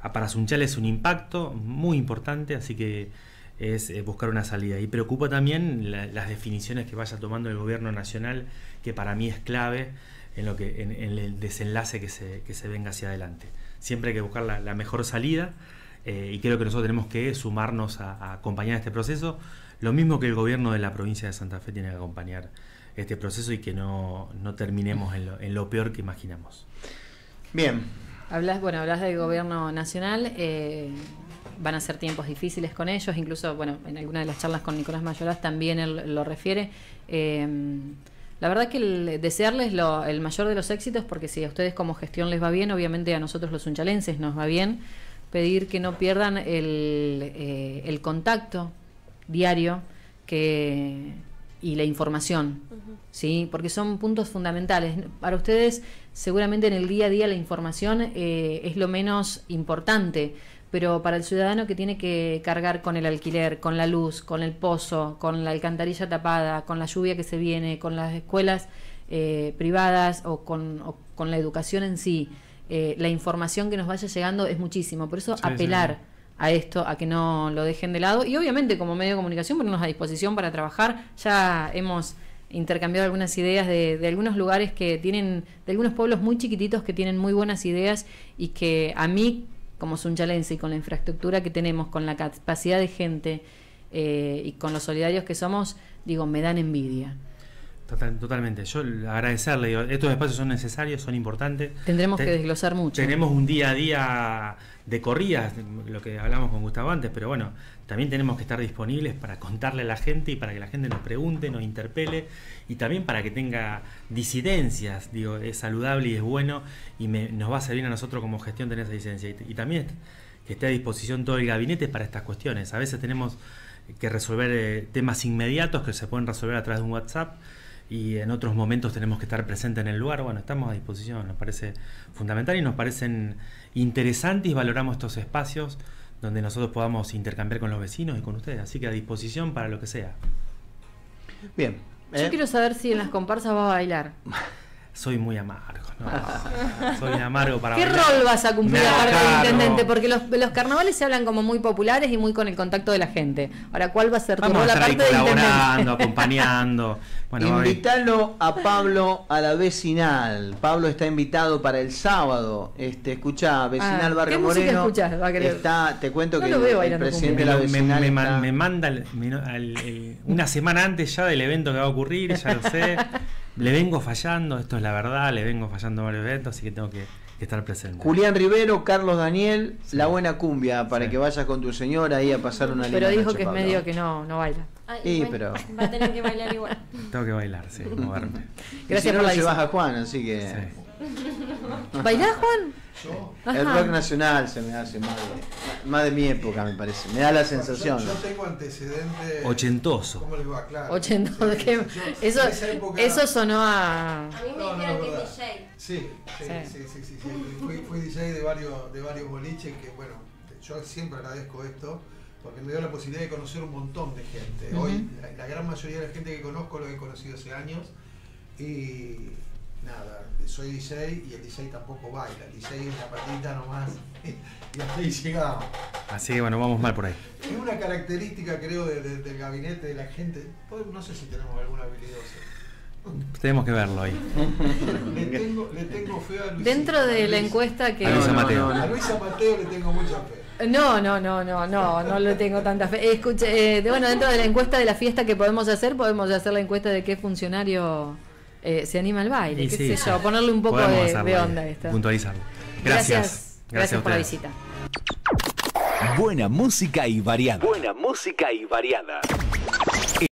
Ah, para Sunchal es un impacto muy importante, así que es eh, buscar una salida. Y preocupa también las definiciones que vaya tomando el gobierno nacional, que para mí es clave en, lo que, el desenlace que se venga hacia adelante siempre hay que buscar la, mejor salida eh, y creo que nosotros tenemos que sumarnos a, acompañar este proceso, lo mismo que el gobierno de la provincia de Santa Fe tiene que acompañar este proceso y que no, terminemos en lo, peor que imaginamos. Bien. Hablas, bueno, hablas del gobierno nacional, eh, van a ser tiempos difíciles con ellos, incluso, bueno, en alguna de las charlas con Nicolás Mayoras también él lo refiere. Eh, la verdad que eh, desearles el mayor de los éxitos, porque si a ustedes como gestión les va bien, obviamente a nosotros los unchalenses nos va bien, pedir que no pierdan el, eh, contacto diario que, y la información, ¿sí? porque son puntos fundamentales. Para ustedes seguramente en el día a día la información eh, es lo menos importante pero para el ciudadano que tiene que cargar con el alquiler, con la luz, con el pozo, con la alcantarilla tapada, con la lluvia que se viene, con las escuelas eh, privadas o con, la educación en sí, eh, la información que nos vaya llegando es muchísimo. Por eso apelar a esto, a que no lo dejen de lado y obviamente como medio de comunicación ponernos a disposición para trabajar. Ya hemos intercambiado algunas ideas de, de, algunos lugares que tienen, de algunos pueblos muy chiquititos que tienen muy buenas ideas y que a mí como Sunchalense y con la infraestructura que tenemos, con la capacidad de gente eh, y con los solidarios que somos, digo, me dan envidia totalmente. Yo agradecerle, estos espacios son necesarios, son importantes. Tendremos que desglosar mucho. Tenemos un día a día de corridas, lo que hablamos con Gustavo antes, pero bueno, también tenemos que estar disponibles para contarle a la gente y para que la gente nos pregunte, nos interpele y también para que tenga disidencias. Digo, es saludable y es bueno y nos va a servir a nosotros como gestión tener esa disidencia. Y, también que esté a disposición todo el gabinete para estas cuestiones. A veces tenemos que resolver eh, temas inmediatos que se pueden resolver a través de un WhatsApp y en otros momentos tenemos que estar presentes en el lugar. Bueno, estamos a disposición, nos parece fundamental y nos parecen interesantes valoramos estos espacios donde nosotros podamos intercambiar con los vecinos y con ustedes. Así que a disposición para lo que sea. Bien. Yo ¿eh? quiero saber si en las comparsas va a bailar. soy muy amargo. No, soy amargo para ¿Qué rol vas a cumplir intendente? Porque los, los, carnavales se hablan como muy populares y muy con el contacto de la gente. Ahora, ¿cuál va a ser tu Vamos a estar de intendente? acompañando. Invítalo a Pablo a la vecinal. Pablo está invitado para el sábado. Este, escucha, ah, vecinal Barrio Moreno. Escuchás, va está, te cuento que el, presidente de la vecinal me, me, manda una semana antes ya del evento que va a ocurrir, ya lo sé. le vengo fallando, esto es la verdad, le vengo fallando varios eventos, así que tengo que, estar presente. Julián Rivero, Carlos Daniel, La Buena Cumbia, para que vayas con tu señora ahí a pasar una Pero dijo que es medio que no, no baila. Ah, pero... Va a tener que bailar igual. tengo que bailar, sí, moverme. Gracias no, por la llevas a Juan, así que... ¿Bailás, Juan? Yo. El rock nacional se me hace más de, más de mi época, me parece. Me da la sensación. Yo, tengo antecedentes. Ochentoso. ¿Cómo le va? Claro. Ochentoso. eso, sonó a. A mí me dijeron que DJ. Sí, sí, sí. sí, Fui, DJ de varios, de varios boliches que, bueno, yo siempre agradezco esto porque me dio la posibilidad de conocer un montón de gente. Hoy, la, la gran mayoría de la gente que conozco lo he conocido hace años. Y nada, soy DJ y el DJ tampoco baila. El DJ es la patita nomás y así llegamos. Así que bueno, vamos mal por ahí. Es una característica, creo, del gabinete de la gente. Pues, no sé si tenemos alguna habilidosa. Tenemos que verlo ahí. le, tengo, le tengo fe a Luis. Dentro de la encuesta que. A Luisa Mateo. le tengo mucha fe. No, no, no, no, no, no le tengo tanta fe. Escuche, eh, bueno, dentro de la encuesta de la fiesta que podemos hacer, podemos hacer la encuesta de qué funcionario eh, se anima al baile, qué sé yo, ponerle un poco de, onda a esto. Puntualizarlo. Gracias. Gracias, por la visita. Buena música y variada. Buena música y variada.